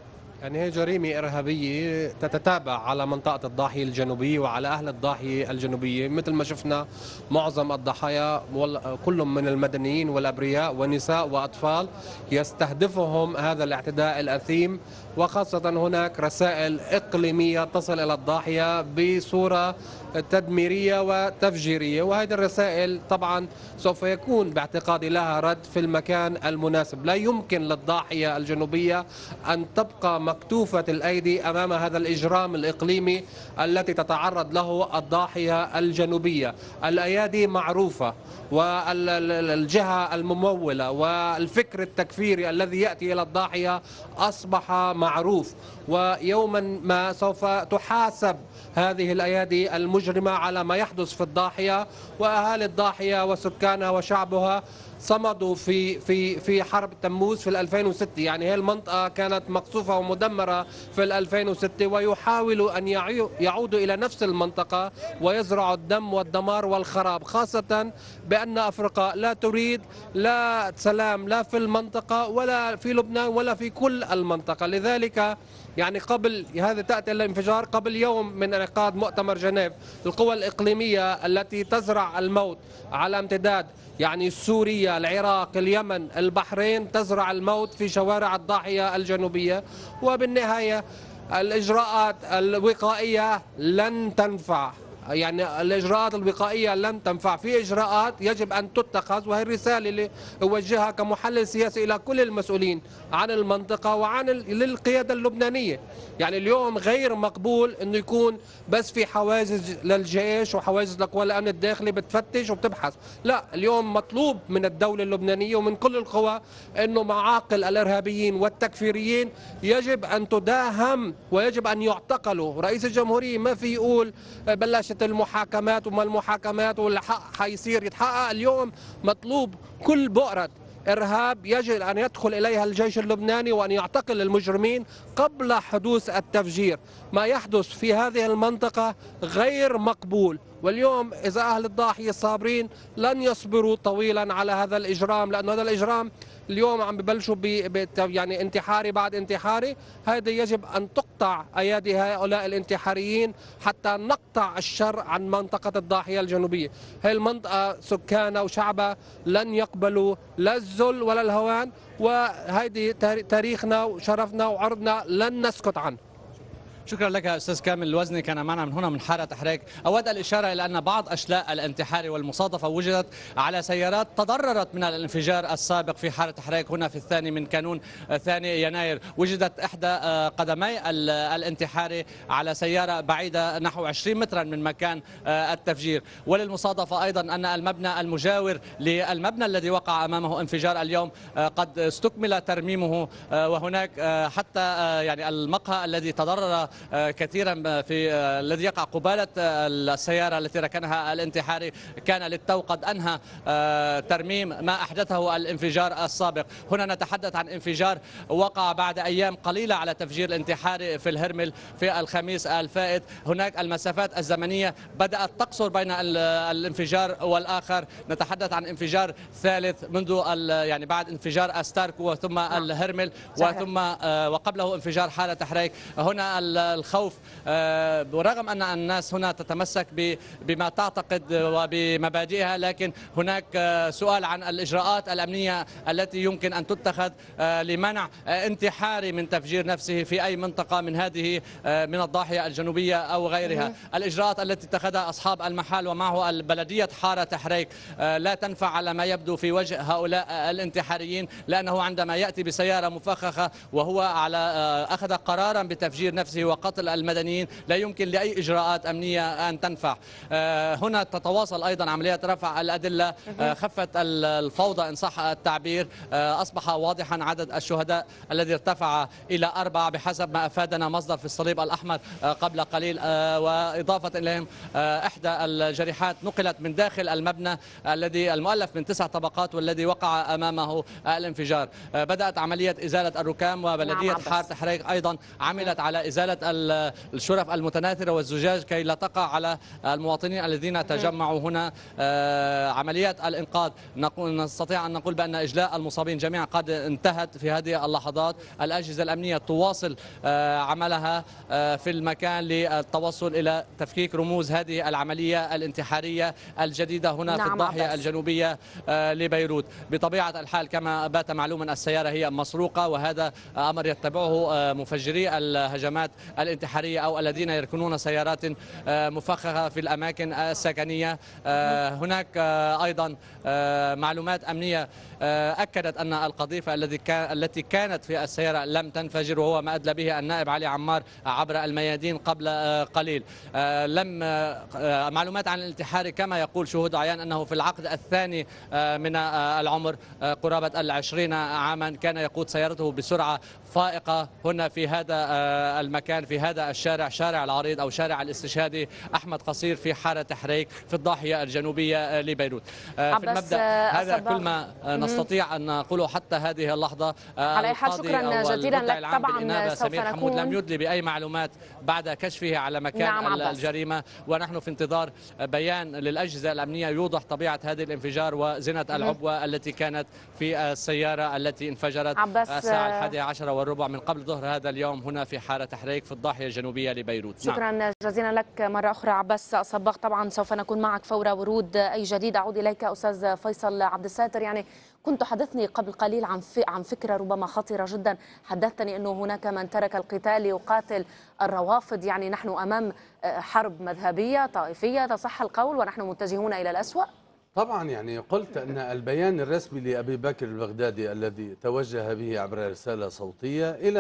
يعني هي جريمة إرهابية تتتابع على منطقة الضاحية الجنوبية وعلى أهل الضاحية الجنوبية مثل ما شفنا معظم الضحايا كلهم من المدنيين والأبرياء ونساء وأطفال يستهدفهم هذا الاعتداء الأثيم وخاصة هناك رسائل إقليمية تصل إلى الضاحية بصورة تدميرية وتفجيرية وهذه الرسائل طبعا سوف يكون باعتقادي لها رد في المكان المناسب لا يمكن للضاحية الجنوبية أن تبقى مكتوفة الأيدي أمام هذا الإجرام الإقليمي التي تتعرض له الضاحية الجنوبية الأيادي معروفة والجهة الممولة والفكر التكفيري الذي يأتي إلى الضاحية أصبح معروف ويوما ما سوف تحاسب هذه الأيادي المجرمة المجرمة على ما يحدث في الضاحية وأهالي الضاحية وسكانها وشعبها صمدوا في في في حرب تموز في 2006 يعني هي المنطقه كانت مقصوفه ومدمره في 2006 ويحاولوا ان يعودوا الى نفس المنطقه ويزرعوا الدم والدمار والخراب خاصه بان افريقيا لا تريد لا سلام لا في المنطقه ولا في لبنان ولا في كل المنطقه لذلك يعني قبل هذا تأتي الانفجار قبل يوم من انعقاد مؤتمر جنيف القوى الإقليمية التي تزرع الموت على امتداد يعني سوريا العراق اليمن البحرين تزرع الموت في شوارع الضاحية الجنوبية وبالنهاية الإجراءات الوقائية لن تنفع يعني الاجراءات الوقائيه لن تنفع في اجراءات يجب ان تتخذ وهي الرساله اللي اوجهها كمحلل سياسي الى كل المسؤولين عن المنطقه وعن للقياده اللبنانيه يعني اليوم غير مقبول انه يكون بس في حواجز للجيش وحواجز لقوى الامن الداخلي بتفتش وبتبحث لا اليوم مطلوب من الدوله اللبنانيه ومن كل القوى انه معاقل الارهابيين والتكفيريين يجب ان تداهم ويجب ان يعتقلوا رئيس الجمهوريه ما في يقول بلشت المحاكمات وما المحاكمات والحق حيصير يتحقق اليوم مطلوب كل بؤره إرهاب يجب أن يدخل إليها الجيش اللبناني وأن يعتقل المجرمين قبل حدوث التفجير ما يحدث في هذه المنطقة غير مقبول واليوم إذا أهل الضاحية صابرين لن يصبروا طويلا على هذا الإجرام لأن هذا الإجرام اليوم عم ببلشوا ب يعني انتحاري بعد انتحاري هذا يجب أن تقطع أيادي هؤلاء الانتحاريين حتى نقطع الشر عن منطقة الضاحية الجنوبية هي المنطقة سكانها وشعبها لن يقبلوا لا الذل ولا الهوان وهيدي تاريخنا وشرفنا وعرضنا لن نسكت عنه شكرا لك استاذ كامل الوزني كان معنا من هنا من حاره تحريك اود الاشاره الى ان بعض اشلاء الانتحار والمصادفه وجدت على سيارات تضررت من الانفجار السابق في حاره تحريك هنا في الثاني من كانون ثاني يناير وجدت احدى آه، قدمي الانتحاري على سياره بعيده نحو 20 مترا من مكان آه، التفجير وللمصادفه ايضا ان المبنى المجاور للمبنى الذي وقع امامه انفجار اليوم آه، قد استكمل ترميمه وهناك حتى يعني المقهى الذي تضرر آه، كثيرا في آه، الذي يقع قبالة آه، السيارة التي ركنها الانتحاري كان للتو قد أنهى ترميم ما أحدثه الانفجار السابق هنا نتحدث عن انفجار وقع بعد أيام قليلة على تفجير الانتحاري في الهرمل في الخميس الفائت هناك المسافات الزمنية بدأت تقصر بين الانفجار والآخر نتحدث عن انفجار ثالث منذ يعني بعد انفجار أستاركو ثم نعم. الهرمل وثم وقبله انفجار حالة تحريك هنا الخوف آه، ورغم أن الناس هنا تتمسك بما تعتقد وبمبادئها لكن هناك آه، سؤال عن الإجراءات الأمنية التي يمكن أن تتخذ آه، لمنع انتحاري من تفجير نفسه في أي منطقة من هذه من الضاحية الجنوبية أو غيرها الإجراءات التي اتخذها أصحاب المحال ومعه البلدية حارة تحريك لا تنفع على ما يبدو في وجه هؤلاء الانتحاريين لأنه عندما يأتي بسيارة مفخخة وهو على أخذ قرارا بتفجير نفسه وقتل المدنيين لا يمكن لأي إجراءات أمنية أن تنفع آه، هنا تتواصل أيضا عملية رفع الأدلة آه، خفت الفوضى إن صح التعبير آه، أصبح واضحا عدد الشهداء الذي ارتفع إلى أربعة بحسب ما أفادنا مصدر في الصليب الأحمر قبل قليل وإضافة إليهم إحدى الجريحات نقلت من داخل المبنى الذي المؤلف من تسع طبقات والذي وقع أمامه الانفجار بدأت عملية إزالة الركام نعم، وبلدية حارة حريق أيضا عملت على إزالة الشرف المتناثرة والزجاج كي لا تقع على المواطنين الذين تجمعوا هنا آه، عمليات الإنقاذ نستطيع أن نقول بأن إجلاء المصابين جميعا قد انتهت في هذه اللحظات الأجهزة الأمنية تواصل آه، عملها آه، في المكان للتوصل إلى تفكيك رموز هذه العملية الانتحارية الجديدة هنا نعم في الضاحية الجنوبية لبيروت بطبيعة الحال كما بات معلوما السيارة هي مسروقة وهذا أمر يتبعه مفجري الهجمات الانتحارية أو الذين يركنون سيارات آه، مفخخة في الأماكن السكنية آه، هناك آه، أيضا معلومات أمنية أكدت أن القذيفة الذي التي كانت في السيارة لم تنفجر وهو ما أدلى به النائب علي عمار عبر الميادين قبل قليل لم معلومات عن الانتحار كما يقول شهود عيان أنه في العقد الثاني من العمر قرابة العشرين عاما كان يقود سيارته بسرعة فائقة هنا في هذا المكان في هذا الشارع شارع العريض أو شارع الاستشهادي أحمد قصير في حارة تحريك في الضاحية الجنوبية لبيروت آه، في المبدأ آه، هذا كل ما آه، نستطيع أن نقوله حتى هذه اللحظة على حال شكرا جزيلا لك طبعا سوف نكون حمود لم يدلي بأي معلومات بعد كشفه على مكان نعم الجريمة ونحن في انتظار بيان للأجهزة الأمنية يوضح طبيعة هذا الانفجار وزنة العبوة التي كانت في السيارة التي انفجرت الساعة 11 وربع والربع من قبل ظهر هذا اليوم هنا في حارة تحريك في الضاحيه الجنوبيه لبيروت نعم. شكرا نعم. جزيلا لك مره اخرى عباس صباغ طبعا سوف نكون معك فور ورود اي جديد اعود اليك استاذ فيصل عبد الساتر يعني كنت حدثني قبل قليل عن عن فكره ربما خطيره جدا حدثتني انه هناك من ترك القتال ليقاتل الروافض يعني نحن امام حرب مذهبيه طائفيه تصح القول ونحن متجهون الى الاسوأ طبعا يعني قلت أن البيان الرسمي لأبي بكر البغدادي الذي توجه به عبر رسالة صوتية إلى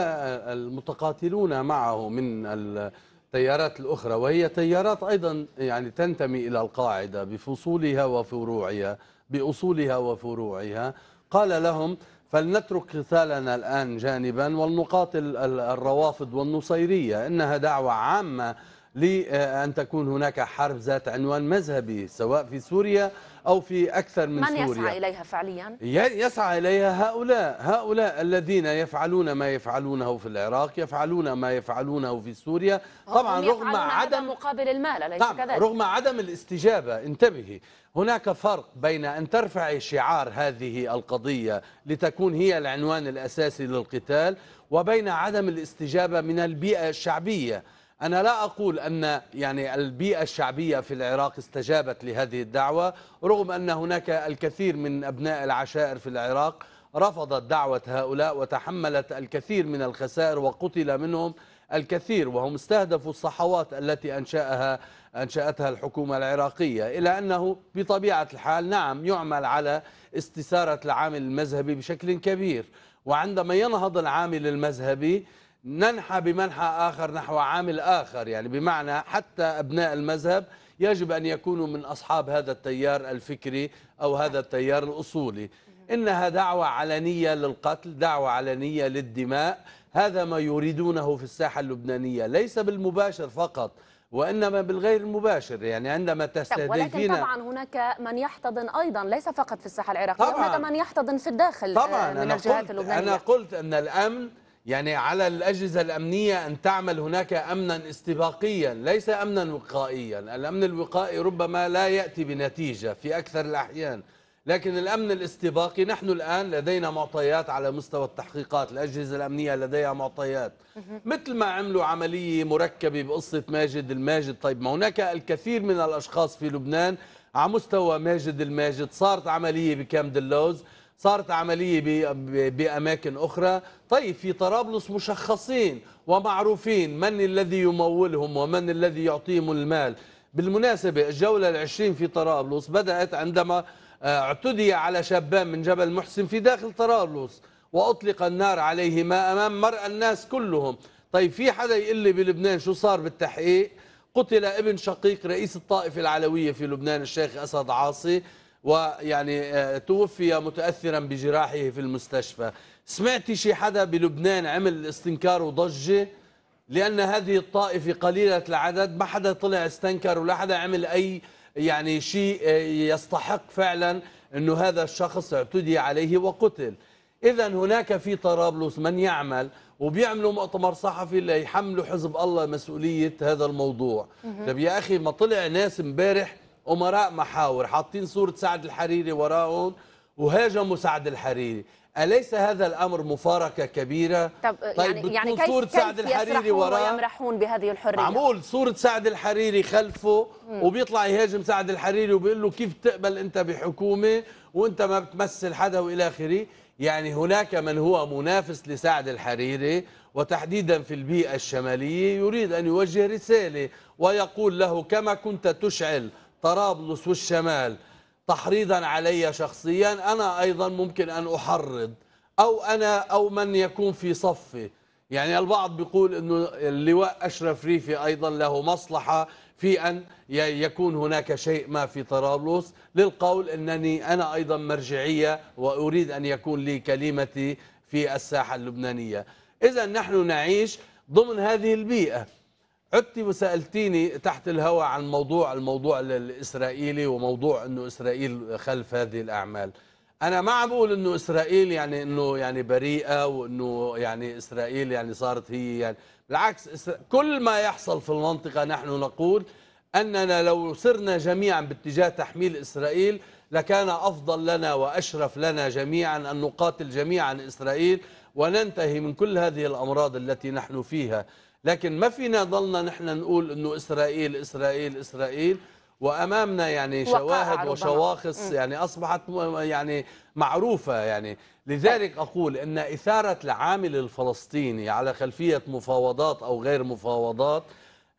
المتقاتلون معه من التيارات الأخرى وهي تيارات أيضا يعني تنتمي إلى القاعدة بفصولها وفروعها بأصولها وفروعها قال لهم فلنترك قتالنا الآن جانبا ولنقاتل الروافض والنصيرية إنها دعوة عامة لأن تكون هناك حرب ذات عنوان مذهبي سواء في سوريا أو في أكثر من, من سوريا من يسعى إليها فعليا؟ يسعى إليها هؤلاء هؤلاء الذين يفعلون ما يفعلونه في العراق يفعلون ما يفعلونه في سوريا طبعا رغم عدم مقابل المال أليس نعم، كذلك؟ رغم عدم الاستجابة انتبهي هناك فرق بين أن ترفع شعار هذه القضية لتكون هي العنوان الأساسي للقتال وبين عدم الاستجابة من البيئة الشعبية أنا لا أقول أن يعني البيئة الشعبية في العراق استجابت لهذه الدعوة رغم أن هناك الكثير من أبناء العشائر في العراق رفضت دعوة هؤلاء وتحملت الكثير من الخسائر وقتل منهم الكثير وهم استهدفوا الصحوات التي أنشأها أنشأتها الحكومة العراقية إلى أنه بطبيعة الحال نعم يعمل على استثارة العامل المذهبي بشكل كبير وعندما ينهض العامل المذهبي ننحى بمنحى آخر نحو عامل آخر يعني بمعنى حتى أبناء المذهب يجب أن يكونوا من أصحاب هذا التيار الفكري أو هذا التيار الأصولي إنها دعوة علنية للقتل دعوة علنية للدماء هذا ما يريدونه في الساحة اللبنانية ليس بالمباشر فقط وإنما بالغير المباشر يعني عندما تستهدفين ولكن طبعا هناك من يحتضن أيضا ليس فقط في الساحة العراقية طبعا هناك من يحتضن في الداخل آه، طبعا من الجهات اللبنانية أنا قلت أن الأمن يعني على الأجهزة الأمنية أن تعمل هناك أمنا استباقيا ليس أمنا وقائيا الأمن الوقائي ربما لا يأتي بنتيجة في أكثر الأحيان لكن الأمن الاستباقي نحن الآن لدينا معطيات على مستوى التحقيقات الأجهزة الأمنية لديها معطيات مثل ما عملوا عملية مركبة بقصة ماجد الماجد طيب ما هناك الكثير من الأشخاص في لبنان على مستوى ماجد الماجد صارت عملية بكامد اللوز صارت عملية بأماكن أخرى طيب في طرابلس مشخصين ومعروفين من الذي يمولهم ومن الذي يعطيهم المال بالمناسبة الجولة العشرين في طرابلس بدأت عندما آه، اعتدي على شابان من جبل محسن في داخل طرابلس وأطلق النار عليهما أمام مرأى الناس كلهم طيب في حدا يقول لي بلبنان شو صار بالتحقيق قتل ابن شقيق رئيس الطائفة العلوية في لبنان الشيخ أسد عاصي ويعني آه، توفي متأثرا بجراحه في المستشفى سمعتي شي حدا بلبنان عمل استنكار وضجة لأن هذه الطائفة قليلة العدد ما حدا طلع استنكر ولا حدا عمل أي يعني شيء آه، يستحق فعلا أنه هذا الشخص اعتدي عليه وقتل إذا هناك في طرابلس من يعمل وبيعملوا مؤتمر صحفي ليحملوا حزب الله مسؤولية هذا الموضوع طب يا أخي ما طلع ناس امبارح امراء محاور حاطين صوره سعد الحريري وراهم وهاجموا سعد الحريري أليس هذا الأمر مفارقة كبيرة؟ طب طيب يعني, يعني كيف صورة كيف سعد الحريري وراه ويمرحون بهذه الحرية معمول صورة سعد الحريري خلفه مم. وبيطلع يهاجم سعد الحريري وبيقول له كيف تقبل أنت بحكومة وأنت ما بتمثل حدا وإلى آخره يعني هناك من هو منافس لسعد الحريري وتحديدا في البيئة الشمالية يريد أن يوجه رسالة ويقول له كما كنت تشعل طرابلس والشمال تحريضا علي شخصيا أنا أيضا ممكن أن أحرض أو أنا أو من يكون في صفي يعني البعض بيقول أنه اللواء أشرف ريفي أيضا له مصلحة في أن يكون هناك شيء ما في طرابلس للقول أنني أنا أيضا مرجعية وأريد أن يكون لي كلمتي في الساحة اللبنانية إذا نحن نعيش ضمن هذه البيئة عدتي وسألتيني تحت الهواء عن موضوع الموضوع الإسرائيلي وموضوع أنه إسرائيل خلف هذه الأعمال أنا ما عم بقول أنه إسرائيل يعني أنه يعني بريئة وأنه يعني إسرائيل يعني صارت هي يعني بالعكس كل ما يحصل في المنطقة نحن نقول أننا لو صرنا جميعا باتجاه تحميل إسرائيل لكان أفضل لنا وأشرف لنا جميعا أن نقاتل جميعا إسرائيل وننتهي من كل هذه الأمراض التي نحن فيها لكن ما فينا ضلنا نحن نقول انه اسرائيل اسرائيل اسرائيل وامامنا يعني شواهد وشواخص يعني اصبحت يعني معروفه يعني لذلك طيب. اقول ان اثاره العامل الفلسطيني على خلفيه مفاوضات او غير مفاوضات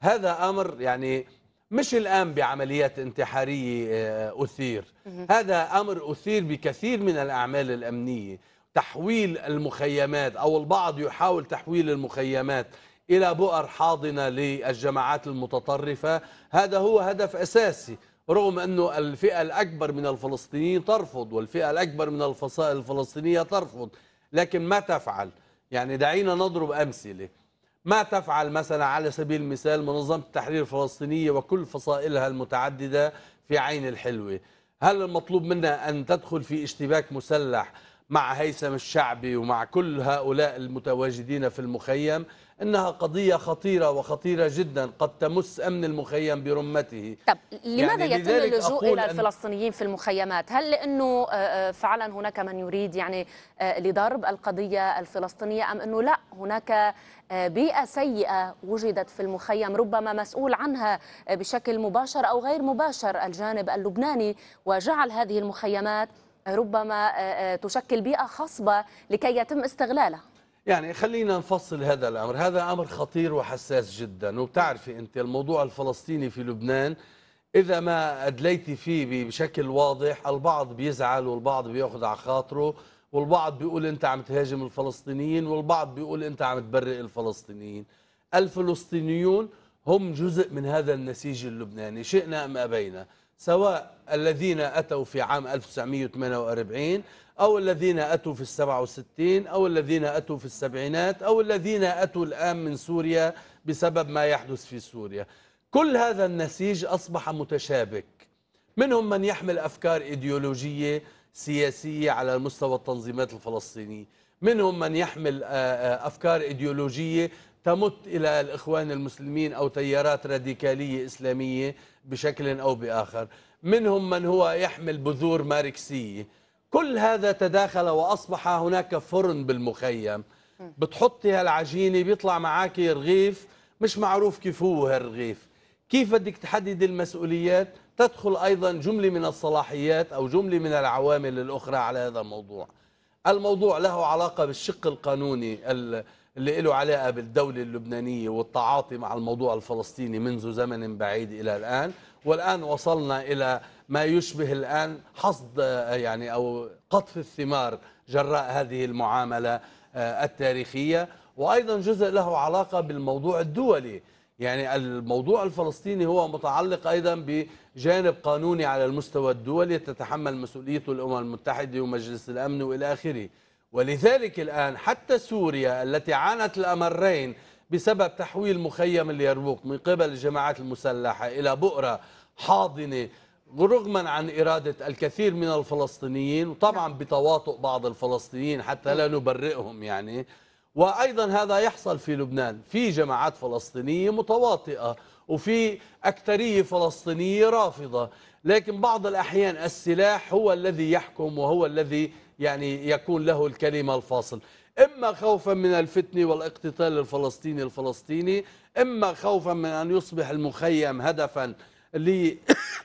هذا امر يعني مش الان بعمليات انتحاريه آه، اثير هذا امر اثير بكثير من الاعمال الامنيه تحويل المخيمات او البعض يحاول تحويل المخيمات إلى بؤر حاضنة للجماعات المتطرفة هذا هو هدف أساسي رغم أنه الفئة الأكبر من الفلسطينيين ترفض والفئة الأكبر من الفصائل الفلسطينية ترفض لكن ما تفعل يعني دعينا نضرب أمثلة ما تفعل مثلا على سبيل المثال منظمة التحرير الفلسطينية وكل فصائلها المتعددة في عين الحلوة هل المطلوب منها أن تدخل في اشتباك مسلح مع هيثم الشعبي ومع كل هؤلاء المتواجدين في المخيم انها قضيه خطيره وخطيره جدا قد تمس امن المخيم برمته طب لماذا يعني يتم اللجوء الى الفلسطينيين في المخيمات هل لانه آه، آه، فعلا هناك من يريد يعني آه، لضرب القضيه الفلسطينيه ام انه لا هناك بيئه سيئه وجدت في المخيم ربما مسؤول عنها بشكل مباشر او غير مباشر الجانب اللبناني وجعل هذه المخيمات ربما تشكل بيئه خصبه لكي يتم استغلالها يعني خلينا نفصل هذا الأمر هذا أمر خطير وحساس جدا وبتعرفي أنت الموضوع الفلسطيني في لبنان إذا ما أدليتي فيه بشكل واضح البعض بيزعل والبعض بياخذ على خاطره والبعض بيقول أنت عم تهاجم الفلسطينيين والبعض بيقول أنت عم تبرئ الفلسطينيين الفلسطينيون هم جزء من هذا النسيج اللبناني شئنا أم أبينا سواء الذين أتوا في عام 1948 أو الذين أتوا في السبع وستين أو الذين أتوا في السبعينات أو الذين أتوا الآن من سوريا بسبب ما يحدث في سوريا كل هذا النسيج أصبح متشابك منهم من يحمل أفكار إيديولوجية سياسية على مستوى التنظيمات الفلسطينية منهم من يحمل آه، آه، أفكار إيديولوجية تمت إلى الإخوان المسلمين أو تيارات راديكالية إسلامية بشكل أو بآخر منهم من هو يحمل بذور ماركسية كل هذا تداخل وأصبح هناك فرن بالمخيم بتحطي هالعجينة بيطلع معك رغيف مش معروف كيف هو هالرغيف كيف بدك تحدد المسؤوليات تدخل أيضا جملة من الصلاحيات أو جملة من العوامل الأخرى على هذا الموضوع الموضوع له علاقة بالشق القانوني اللي له علاقة بالدولة اللبنانية والتعاطي مع الموضوع الفلسطيني منذ زمن بعيد إلى الآن والآن وصلنا إلى ما يشبه الآن حصد آه، يعني أو قطف الثمار جراء هذه المعاملة آه، التاريخية وأيضا جزء له علاقة بالموضوع الدولي يعني الموضوع الفلسطيني هو متعلق أيضا بجانب قانوني على المستوى الدولي تتحمل مسؤوليته الأمم المتحدة ومجلس الأمن وإلى آخره ولذلك الآن حتى سوريا التي عانت الأمرين بسبب تحويل مخيم اليرموك من قبل الجماعات المسلحة إلى بؤرة حاضنة رغما عن إرادة الكثير من الفلسطينيين وطبعا بتواطؤ بعض الفلسطينيين حتى لا نبرئهم يعني وأيضا هذا يحصل في لبنان في جماعات فلسطينية متواطئة وفي أكترية فلسطينية رافضة لكن بعض الأحيان السلاح هو الذي يحكم وهو الذي يعني يكون له الكلمة الفاصل إما خوفا من الفتن والاقتتال الفلسطيني الفلسطيني إما خوفا من أن يصبح المخيم هدفا ل...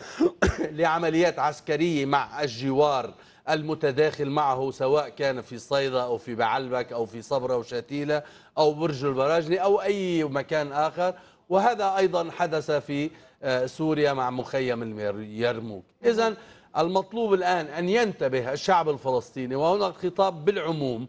لعمليات عسكرية مع الجوار المتداخل معه سواء كان في صيدا أو في بعلبك أو في صبرة وشتيلة أو برج البراجني أو أي مكان آخر وهذا أيضا حدث في آه، سوريا مع مخيم اليرموك إذا المطلوب الآن أن ينتبه الشعب الفلسطيني وهنا خطاب بالعموم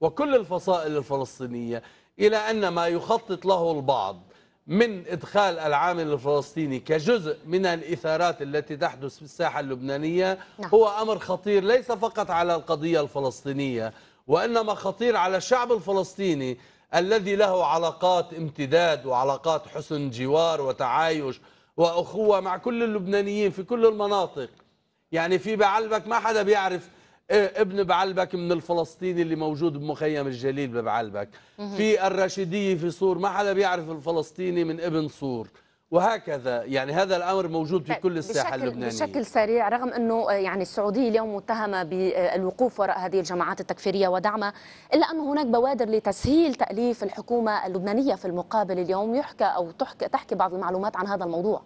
وكل الفصائل الفلسطينية إلى أن ما يخطط له البعض من إدخال العامل الفلسطيني كجزء من الإثارات التي تحدث في الساحة اللبنانية نعم. هو أمر خطير ليس فقط على القضية الفلسطينية وإنما خطير على الشعب الفلسطيني الذي له علاقات امتداد وعلاقات حسن جوار وتعايش واخوه مع كل اللبنانيين في كل المناطق يعني في بعلبك ما حدا بيعرف إيه، ابن بعلبك من الفلسطيني اللي موجود بمخيم الجليل ببعلبك في الراشديه في صور ما حدا بيعرف الفلسطيني من ابن صور وهكذا يعني هذا الامر موجود في طيب، كل الساحه اللبنانيه بشكل سريع رغم انه يعني السعوديه اليوم متهمه بالوقوف وراء هذه الجماعات التكفيريه ودعمها الا ان هناك بوادر لتسهيل تاليف الحكومه اللبنانيه في المقابل اليوم يحكى او تحكي, تحكي بعض المعلومات عن هذا الموضوع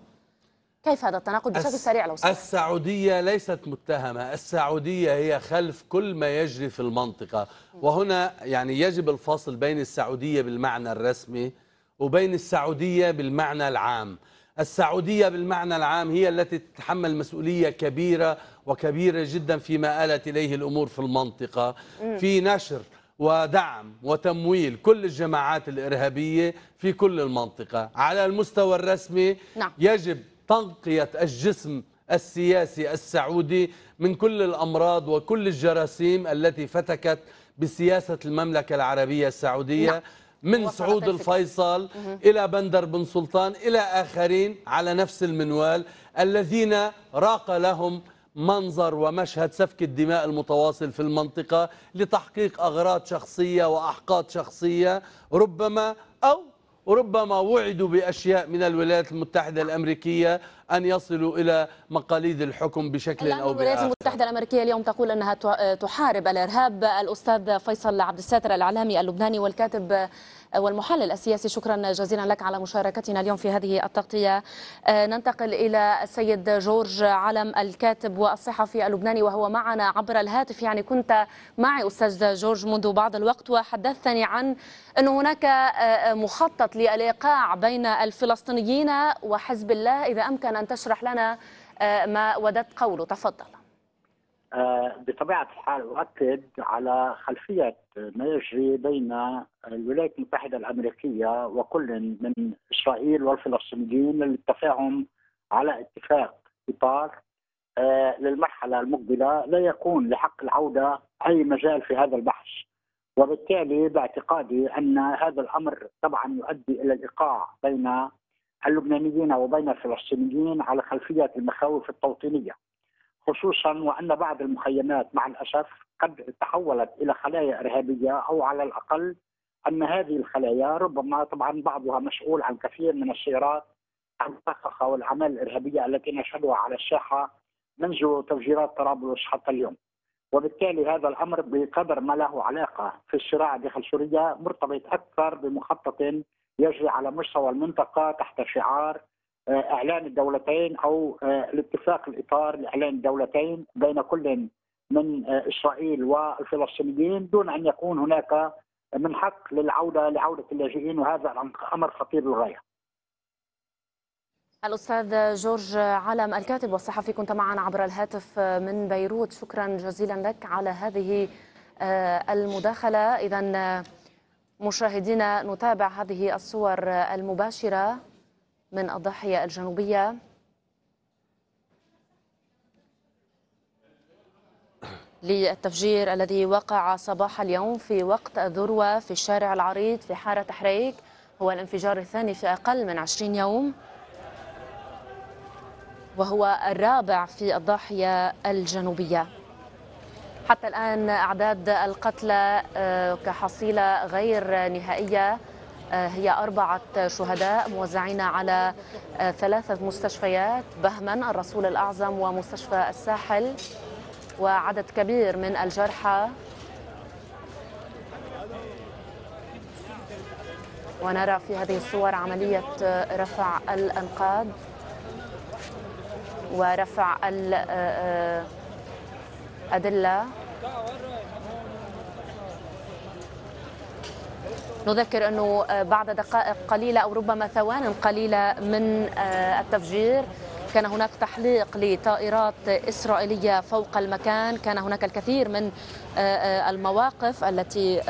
كيف هذا التناقض بشكل سريع لو سمحت السعوديه ليست متهمه السعوديه هي خلف كل ما يجري في المنطقه وهنا يعني يجب الفصل بين السعوديه بالمعنى الرسمي وبين السعودية بالمعنى العام السعودية بالمعنى العام هي التي تتحمل مسؤولية كبيرة وكبيرة جدا فيما آلت إليه الأمور في المنطقة في نشر ودعم وتمويل كل الجماعات الإرهابية في كل المنطقة على المستوى الرسمي نعم. يجب تنقية الجسم السياسي السعودي من كل الأمراض وكل الجراثيم التي فتكت بسياسة المملكة العربية السعودية نعم. من سعود الفيصل إلى بندر بن سلطان إلى آخرين على نفس المنوال الذين راق لهم منظر ومشهد سفك الدماء المتواصل في المنطقة لتحقيق أغراض شخصية وأحقاد شخصية ربما أو ربما وعدوا بأشياء من الولايات المتحدة الأمريكية أن يصلوا إلى مقاليد الحكم بشكل أو بآخر الولايات المتحدة الأمريكية اليوم تقول أنها تحارب الإرهاب الأستاذ فيصل عبد الساتر الإعلامي اللبناني والكاتب والمحلل السياسي شكرا جزيلا لك على مشاركتنا اليوم في هذه التغطية آه، ننتقل إلى السيد جورج علم الكاتب والصحفي اللبناني وهو معنا عبر الهاتف يعني كنت معي أستاذ جورج منذ بعض الوقت وحدثتني عن أن هناك آه، آه، مخطط للإيقاع بين الفلسطينيين وحزب الله إذا أمكن أن تشرح لنا ما ودت قوله تفضل آه، بطبيعه الحال اؤكد على خلفيه ما يجري بين الولايات المتحده الامريكيه وكل من اسرائيل والفلسطينيين للتفاهم على اتفاق اطار آه، للمرحله المقبله لا يكون لحق العوده اي مجال في هذا البحث وبالتالي باعتقادي ان هذا الامر طبعا يؤدي الى الايقاع بين اللبنانيين وبين الفلسطينيين على خلفيه المخاوف التوطينيه خصوصا وان بعض المخيمات مع الاسف قد تحولت الى خلايا ارهابيه او على الاقل ان هذه الخلايا ربما طبعا بعضها مسؤول عن كثير من السيارات المفخخه والاعمال الارهابيه التي نشهدها على الساحه منذ تفجيرات طرابلس حتى اليوم. وبالتالي هذا الامر بقدر ما له علاقه في الصراع داخل سوريا مرتبط اكثر بمخطط يجري على مستوى المنطقه تحت شعار آه، اعلان الدولتين او آه، الاتفاق الاطار لاعلان الدولتين بين كل من آه، اسرائيل والفلسطينيين دون ان يكون هناك من حق للعوده لعوده اللاجئين وهذا امر خطير للغايه. الأستاذ جورج علم الكاتب والصحفي كنت معنا عبر الهاتف من بيروت شكرا جزيلا لك على هذه المداخلة إذا مشاهدينا نتابع هذه الصور المباشرة من الضاحية الجنوبية للتفجير الذي وقع صباح اليوم في وقت الذروة في الشارع العريض في حارة تحريك هو الانفجار الثاني في أقل من 20 يوم وهو الرابع في الضاحية الجنوبية حتى الآن أعداد القتلى آه، كحصيلة غير نهائية آه، هي أربعة شهداء موزعين على آه، ثلاثة مستشفيات بهمن الرسول الأعظم ومستشفى الساحل وعدد كبير من الجرحى ونرى في هذه الصور عملية آه، رفع الأنقاض ورفع الأدلة نذكر أنه آه، بعد دقائق قليلة أو ربما ثوان قليلة من آه، التفجير كان هناك تحليق لطائرات إسرائيلية فوق المكان كان هناك الكثير من آه، المواقف التي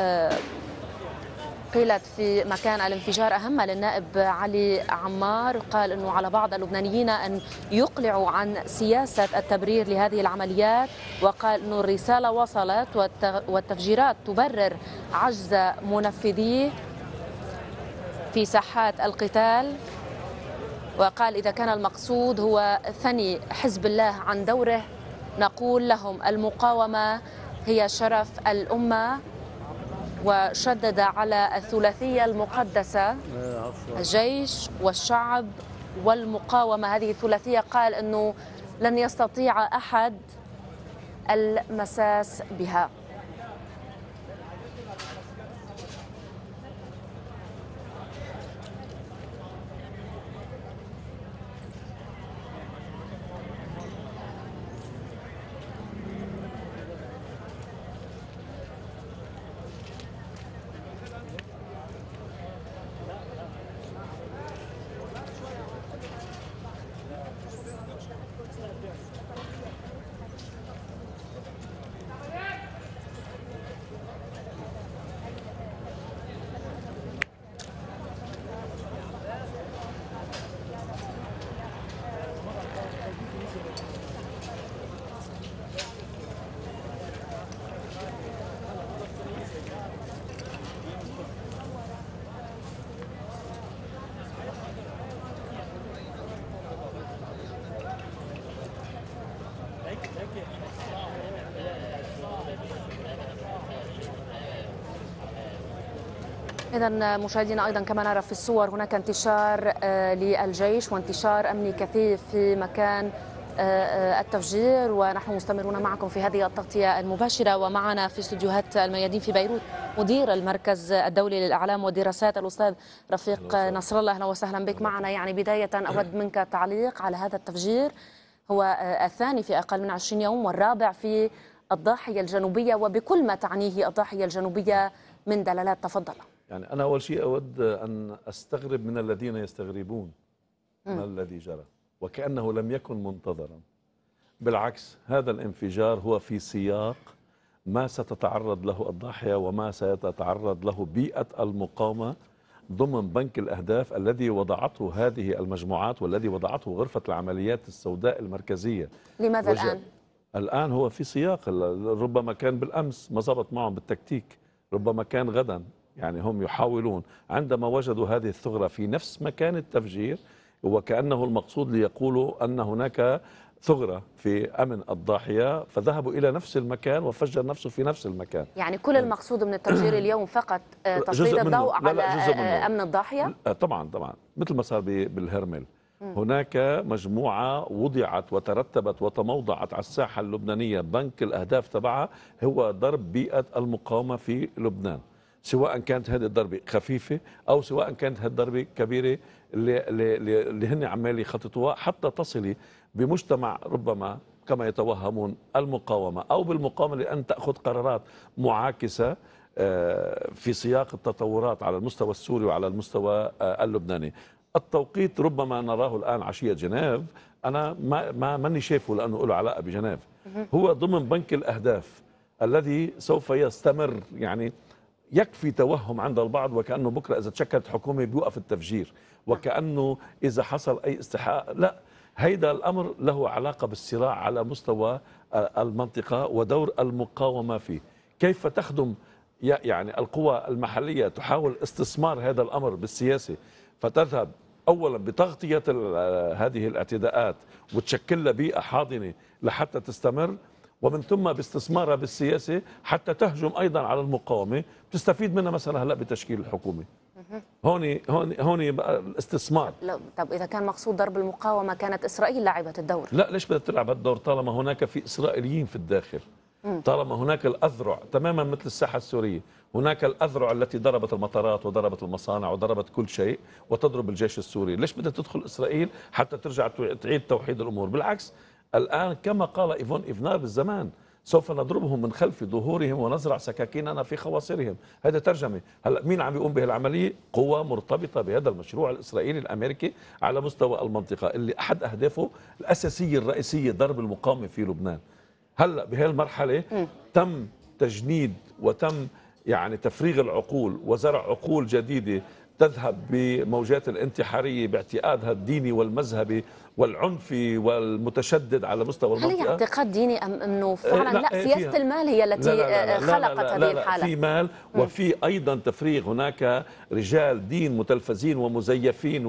قيلت في مكان الانفجار أهم للنائب علي عمار قال أنه على بعض اللبنانيين أن يقلعوا عن سياسة التبرير لهذه العمليات وقال أنه الرسالة وصلت والتفجيرات تبرر عجز منفذيه في ساحات القتال وقال إذا كان المقصود هو ثني حزب الله عن دوره نقول لهم المقاومة هي شرف الأمة وشدد على الثلاثية المقدسة الجيش والشعب والمقاومة هذه الثلاثية قال أنه لن يستطيع أحد المساس بها إذا مشاهدينا أيضا كما نرى في الصور هناك انتشار آه، للجيش وانتشار أمني كثيف في مكان آه، آه، التفجير ونحن مستمرون معكم في هذه التغطية المباشرة ومعنا في استديوهات الميادين في بيروت مدير المركز الدولي للإعلام والدراسات الأستاذ رفيق نصر الله أهلا وسهلا بك معنا يعني بداية أود منك تعليق على هذا التفجير هو الثاني في أقل من 20 يوم والرابع في الضاحية الجنوبية وبكل ما تعنيه الضاحية الجنوبية من دلالات تفضل يعني أنا أول شيء أود أن أستغرب من الذين يستغربون ما الذي جرى وكأنه لم يكن منتظرا بالعكس هذا الانفجار هو في سياق ما ستتعرض له الضاحية وما ستتعرض له بيئة المقاومة ضمن بنك الأهداف الذي وضعته هذه المجموعات والذي وضعته غرفة العمليات السوداء المركزية لماذا الآن؟ الآن هو في سياق ربما كان بالأمس ما ظبط معهم بالتكتيك ربما كان غدا يعني هم يحاولون عندما وجدوا هذه الثغرة في نفس مكان التفجير وكأنه المقصود ليقولوا أن هناك ثغرة في أمن الضاحية فذهبوا إلى نفس المكان وفجر نفسه في نفس المكان يعني كل يعني المقصود من التفجير اليوم فقط آه، تسليط الضوء على لا لا جزء منه. آه، أمن الضاحية؟ طبعا طبعا مثل ما صار بالهرمل هناك مجموعة وضعت وترتبت وتموضعت على الساحة اللبنانية بنك الأهداف تبعها هو ضرب بيئة المقاومة في لبنان سواء كانت هذه الضربة خفيفة أو سواء كانت هذه الضربة كبيرة اللي, اللي, اللي هن عمال يخططوها حتى تصلي بمجتمع ربما كما يتوهمون المقاومة أو بالمقاومة لأن تأخذ قرارات معاكسة آه، في سياق التطورات على المستوى السوري وعلى المستوى آه، اللبناني التوقيت ربما نراه الآن عشية جنيف أنا ما, ما مني شايفه لأنه له علاقة بجنيف هو ضمن بنك الأهداف الذي سوف يستمر يعني يكفي توهم عند البعض وكأنه بكرة إذا تشكلت حكومة بيوقف التفجير وكأنه إذا حصل أي استحقاق لا هيدا الأمر له علاقة بالصراع على مستوى المنطقة ودور المقاومة فيه كيف تخدم يعني القوى المحلية تحاول استثمار هذا الأمر بالسياسة فتذهب اولا بتغطيه هذه الاعتداءات وتشكل لها بيئه حاضنه لحتى تستمر ومن ثم باستثمارها بالسياسه حتى تهجم ايضا على المقاومه بتستفيد منها مثلا هلا بتشكيل الحكومه هون هون هون بقى الاستثمار لا طب اذا كان مقصود ضرب المقاومه كانت اسرائيل لعبت الدور لا ليش بدها تلعب الدور طالما هناك في اسرائيليين في الداخل طالما هناك الاذرع تماما مثل الساحه السوريه هناك الاذرع التي ضربت المطارات وضربت المصانع وضربت كل شيء وتضرب الجيش السوري ليش بدها تدخل اسرائيل حتى ترجع تعيد توحيد الامور بالعكس الآن كما قال إيفون إيفنار بالزمان سوف نضربهم من خلف ظهورهم ونزرع سكاكيننا في خواصرهم هذا ترجمة هلا مين عم يقوم به العملية قوة مرتبطة بهذا المشروع الإسرائيلي الأمريكي على مستوى المنطقة اللي أحد أهدافه الأساسية الرئيسية ضرب المقاومة في لبنان هلا بهي المرحلة تم تجنيد وتم يعني تفريغ العقول وزرع عقول جديدة تذهب بموجات الانتحارية باعتقادها الديني والمذهبي والعنفي والمتشدد على مستوى المنطقة هل هي اعتقاد ديني أم أنه إيه، فعلا لا, لا إيه، سياسة المال هي التي لا لا لا خلقت لا لا لا هذه الحالة في مال وفي أيضا تفريغ هناك رجال دين متلفزين ومزيفين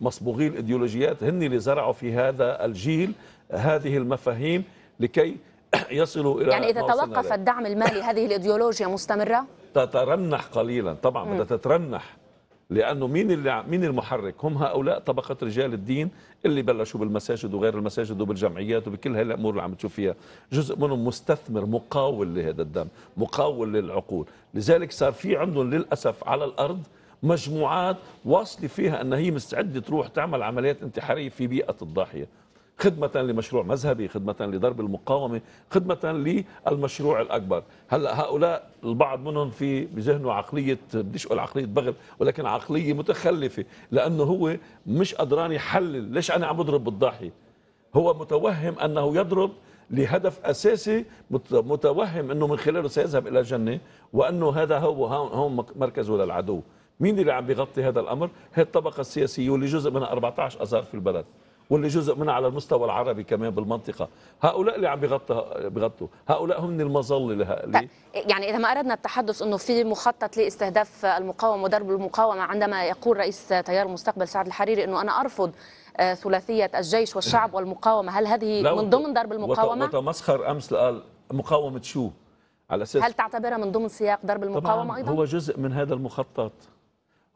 ومصبوغي الإيديولوجيات هن اللي زرعوا في هذا الجيل هذه المفاهيم لكي يصلوا إلى يعني إذا توقف الدعم المالي هذه الإيديولوجيا مستمرة؟ تترنح قليلا طبعا بدها تترنح لانه مين اللي مين المحرك هم هؤلاء طبقه رجال الدين اللي بلشوا بالمساجد وغير المساجد وبالجمعيات وبكل هالامور اللي عم تشوف فيها جزء منهم مستثمر مقاول لهذا الدم مقاول للعقول لذلك صار في عندهم للاسف على الارض مجموعات واصله فيها ان هي مستعده تروح تعمل عمليات انتحاريه في بيئه الضاحيه خدمة لمشروع مذهبي خدمة لضرب المقاومة خدمة للمشروع الأكبر هلأ هؤلاء البعض منهم في بذهنه عقلية بديش أقول عقلية بغل ولكن عقلية متخلفة لأنه هو مش قدران يحلل ليش أنا عم بضرب بالضاحية هو متوهم أنه يضرب لهدف أساسي متوهم أنه من خلاله سيذهب إلى الجنة وأنه هذا هو هون مركزه للعدو مين اللي عم بيغطي هذا الأمر؟ هي الطبقة السياسية واللي جزء منها 14 أزار في البلد واللي جزء منها على المستوى العربي كمان بالمنطقة هؤلاء اللي عم بيغطوا بيغطوا هؤلاء هم المظلة لها طيب، يعني إذا ما أردنا التحدث أنه في مخطط لاستهداف المقاومة وضرب المقاومة عندما يقول رئيس تيار المستقبل سعد الحريري أنه أنا أرفض آه، ثلاثية الجيش والشعب والمقاومة هل هذه من ضمن ضرب المقاومة؟ وتمسخر أمس قال مقاومة شو؟ على أساس هل تعتبرها من ضمن سياق ضرب المقاومة أيضا؟ هو جزء من هذا المخطط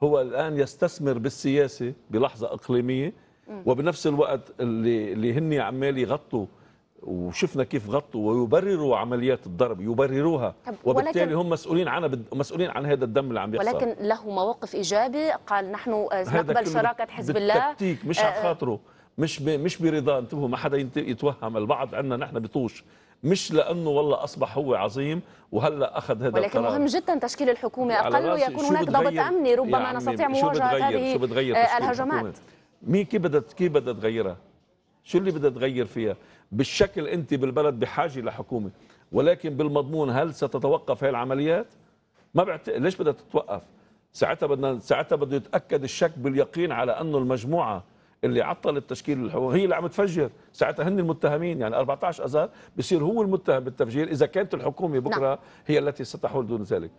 هو الآن يستثمر بالسياسة بلحظة إقليمية وبنفس الوقت اللي, اللي هن عمال يغطوا وشفنا كيف غطوا ويبرروا عمليات الضرب يبرروها وبالتالي هم مسؤولين عن مسؤولين عن هذا الدم اللي عم يحصل ولكن له موقف ايجابي قال نحن آه، نقبل شراكه حزب الله تكتيك مش على آه، آه. خاطره مش ب... مش برضا انتبهوا ما حدا يتوهم البعض عندنا نحن بطوش مش لانه والله اصبح هو عظيم وهلا اخذ هذا ولكن مهم جدا تشكيل الحكومه اقل ويكون هناك ضبط امني ربما يعني نستطيع مواجهه هذه الهجمات مين كيف بدها كيف بدها تغيرها شو اللي بدها تغير فيها بالشكل انت بالبلد بحاجه لحكومه ولكن بالمضمون هل ستتوقف هاي العمليات ما بعت... ليش بدها تتوقف ساعتها بدنا ساعتها بده يتاكد الشك باليقين على انه المجموعه اللي عطل التشكيل الحكومي هي اللي عم تفجر ساعتها هن المتهمين يعني 14 اذار بصير هو المتهم بالتفجير اذا كانت الحكومه نعم. بكره هي التي ستحول دون ذلك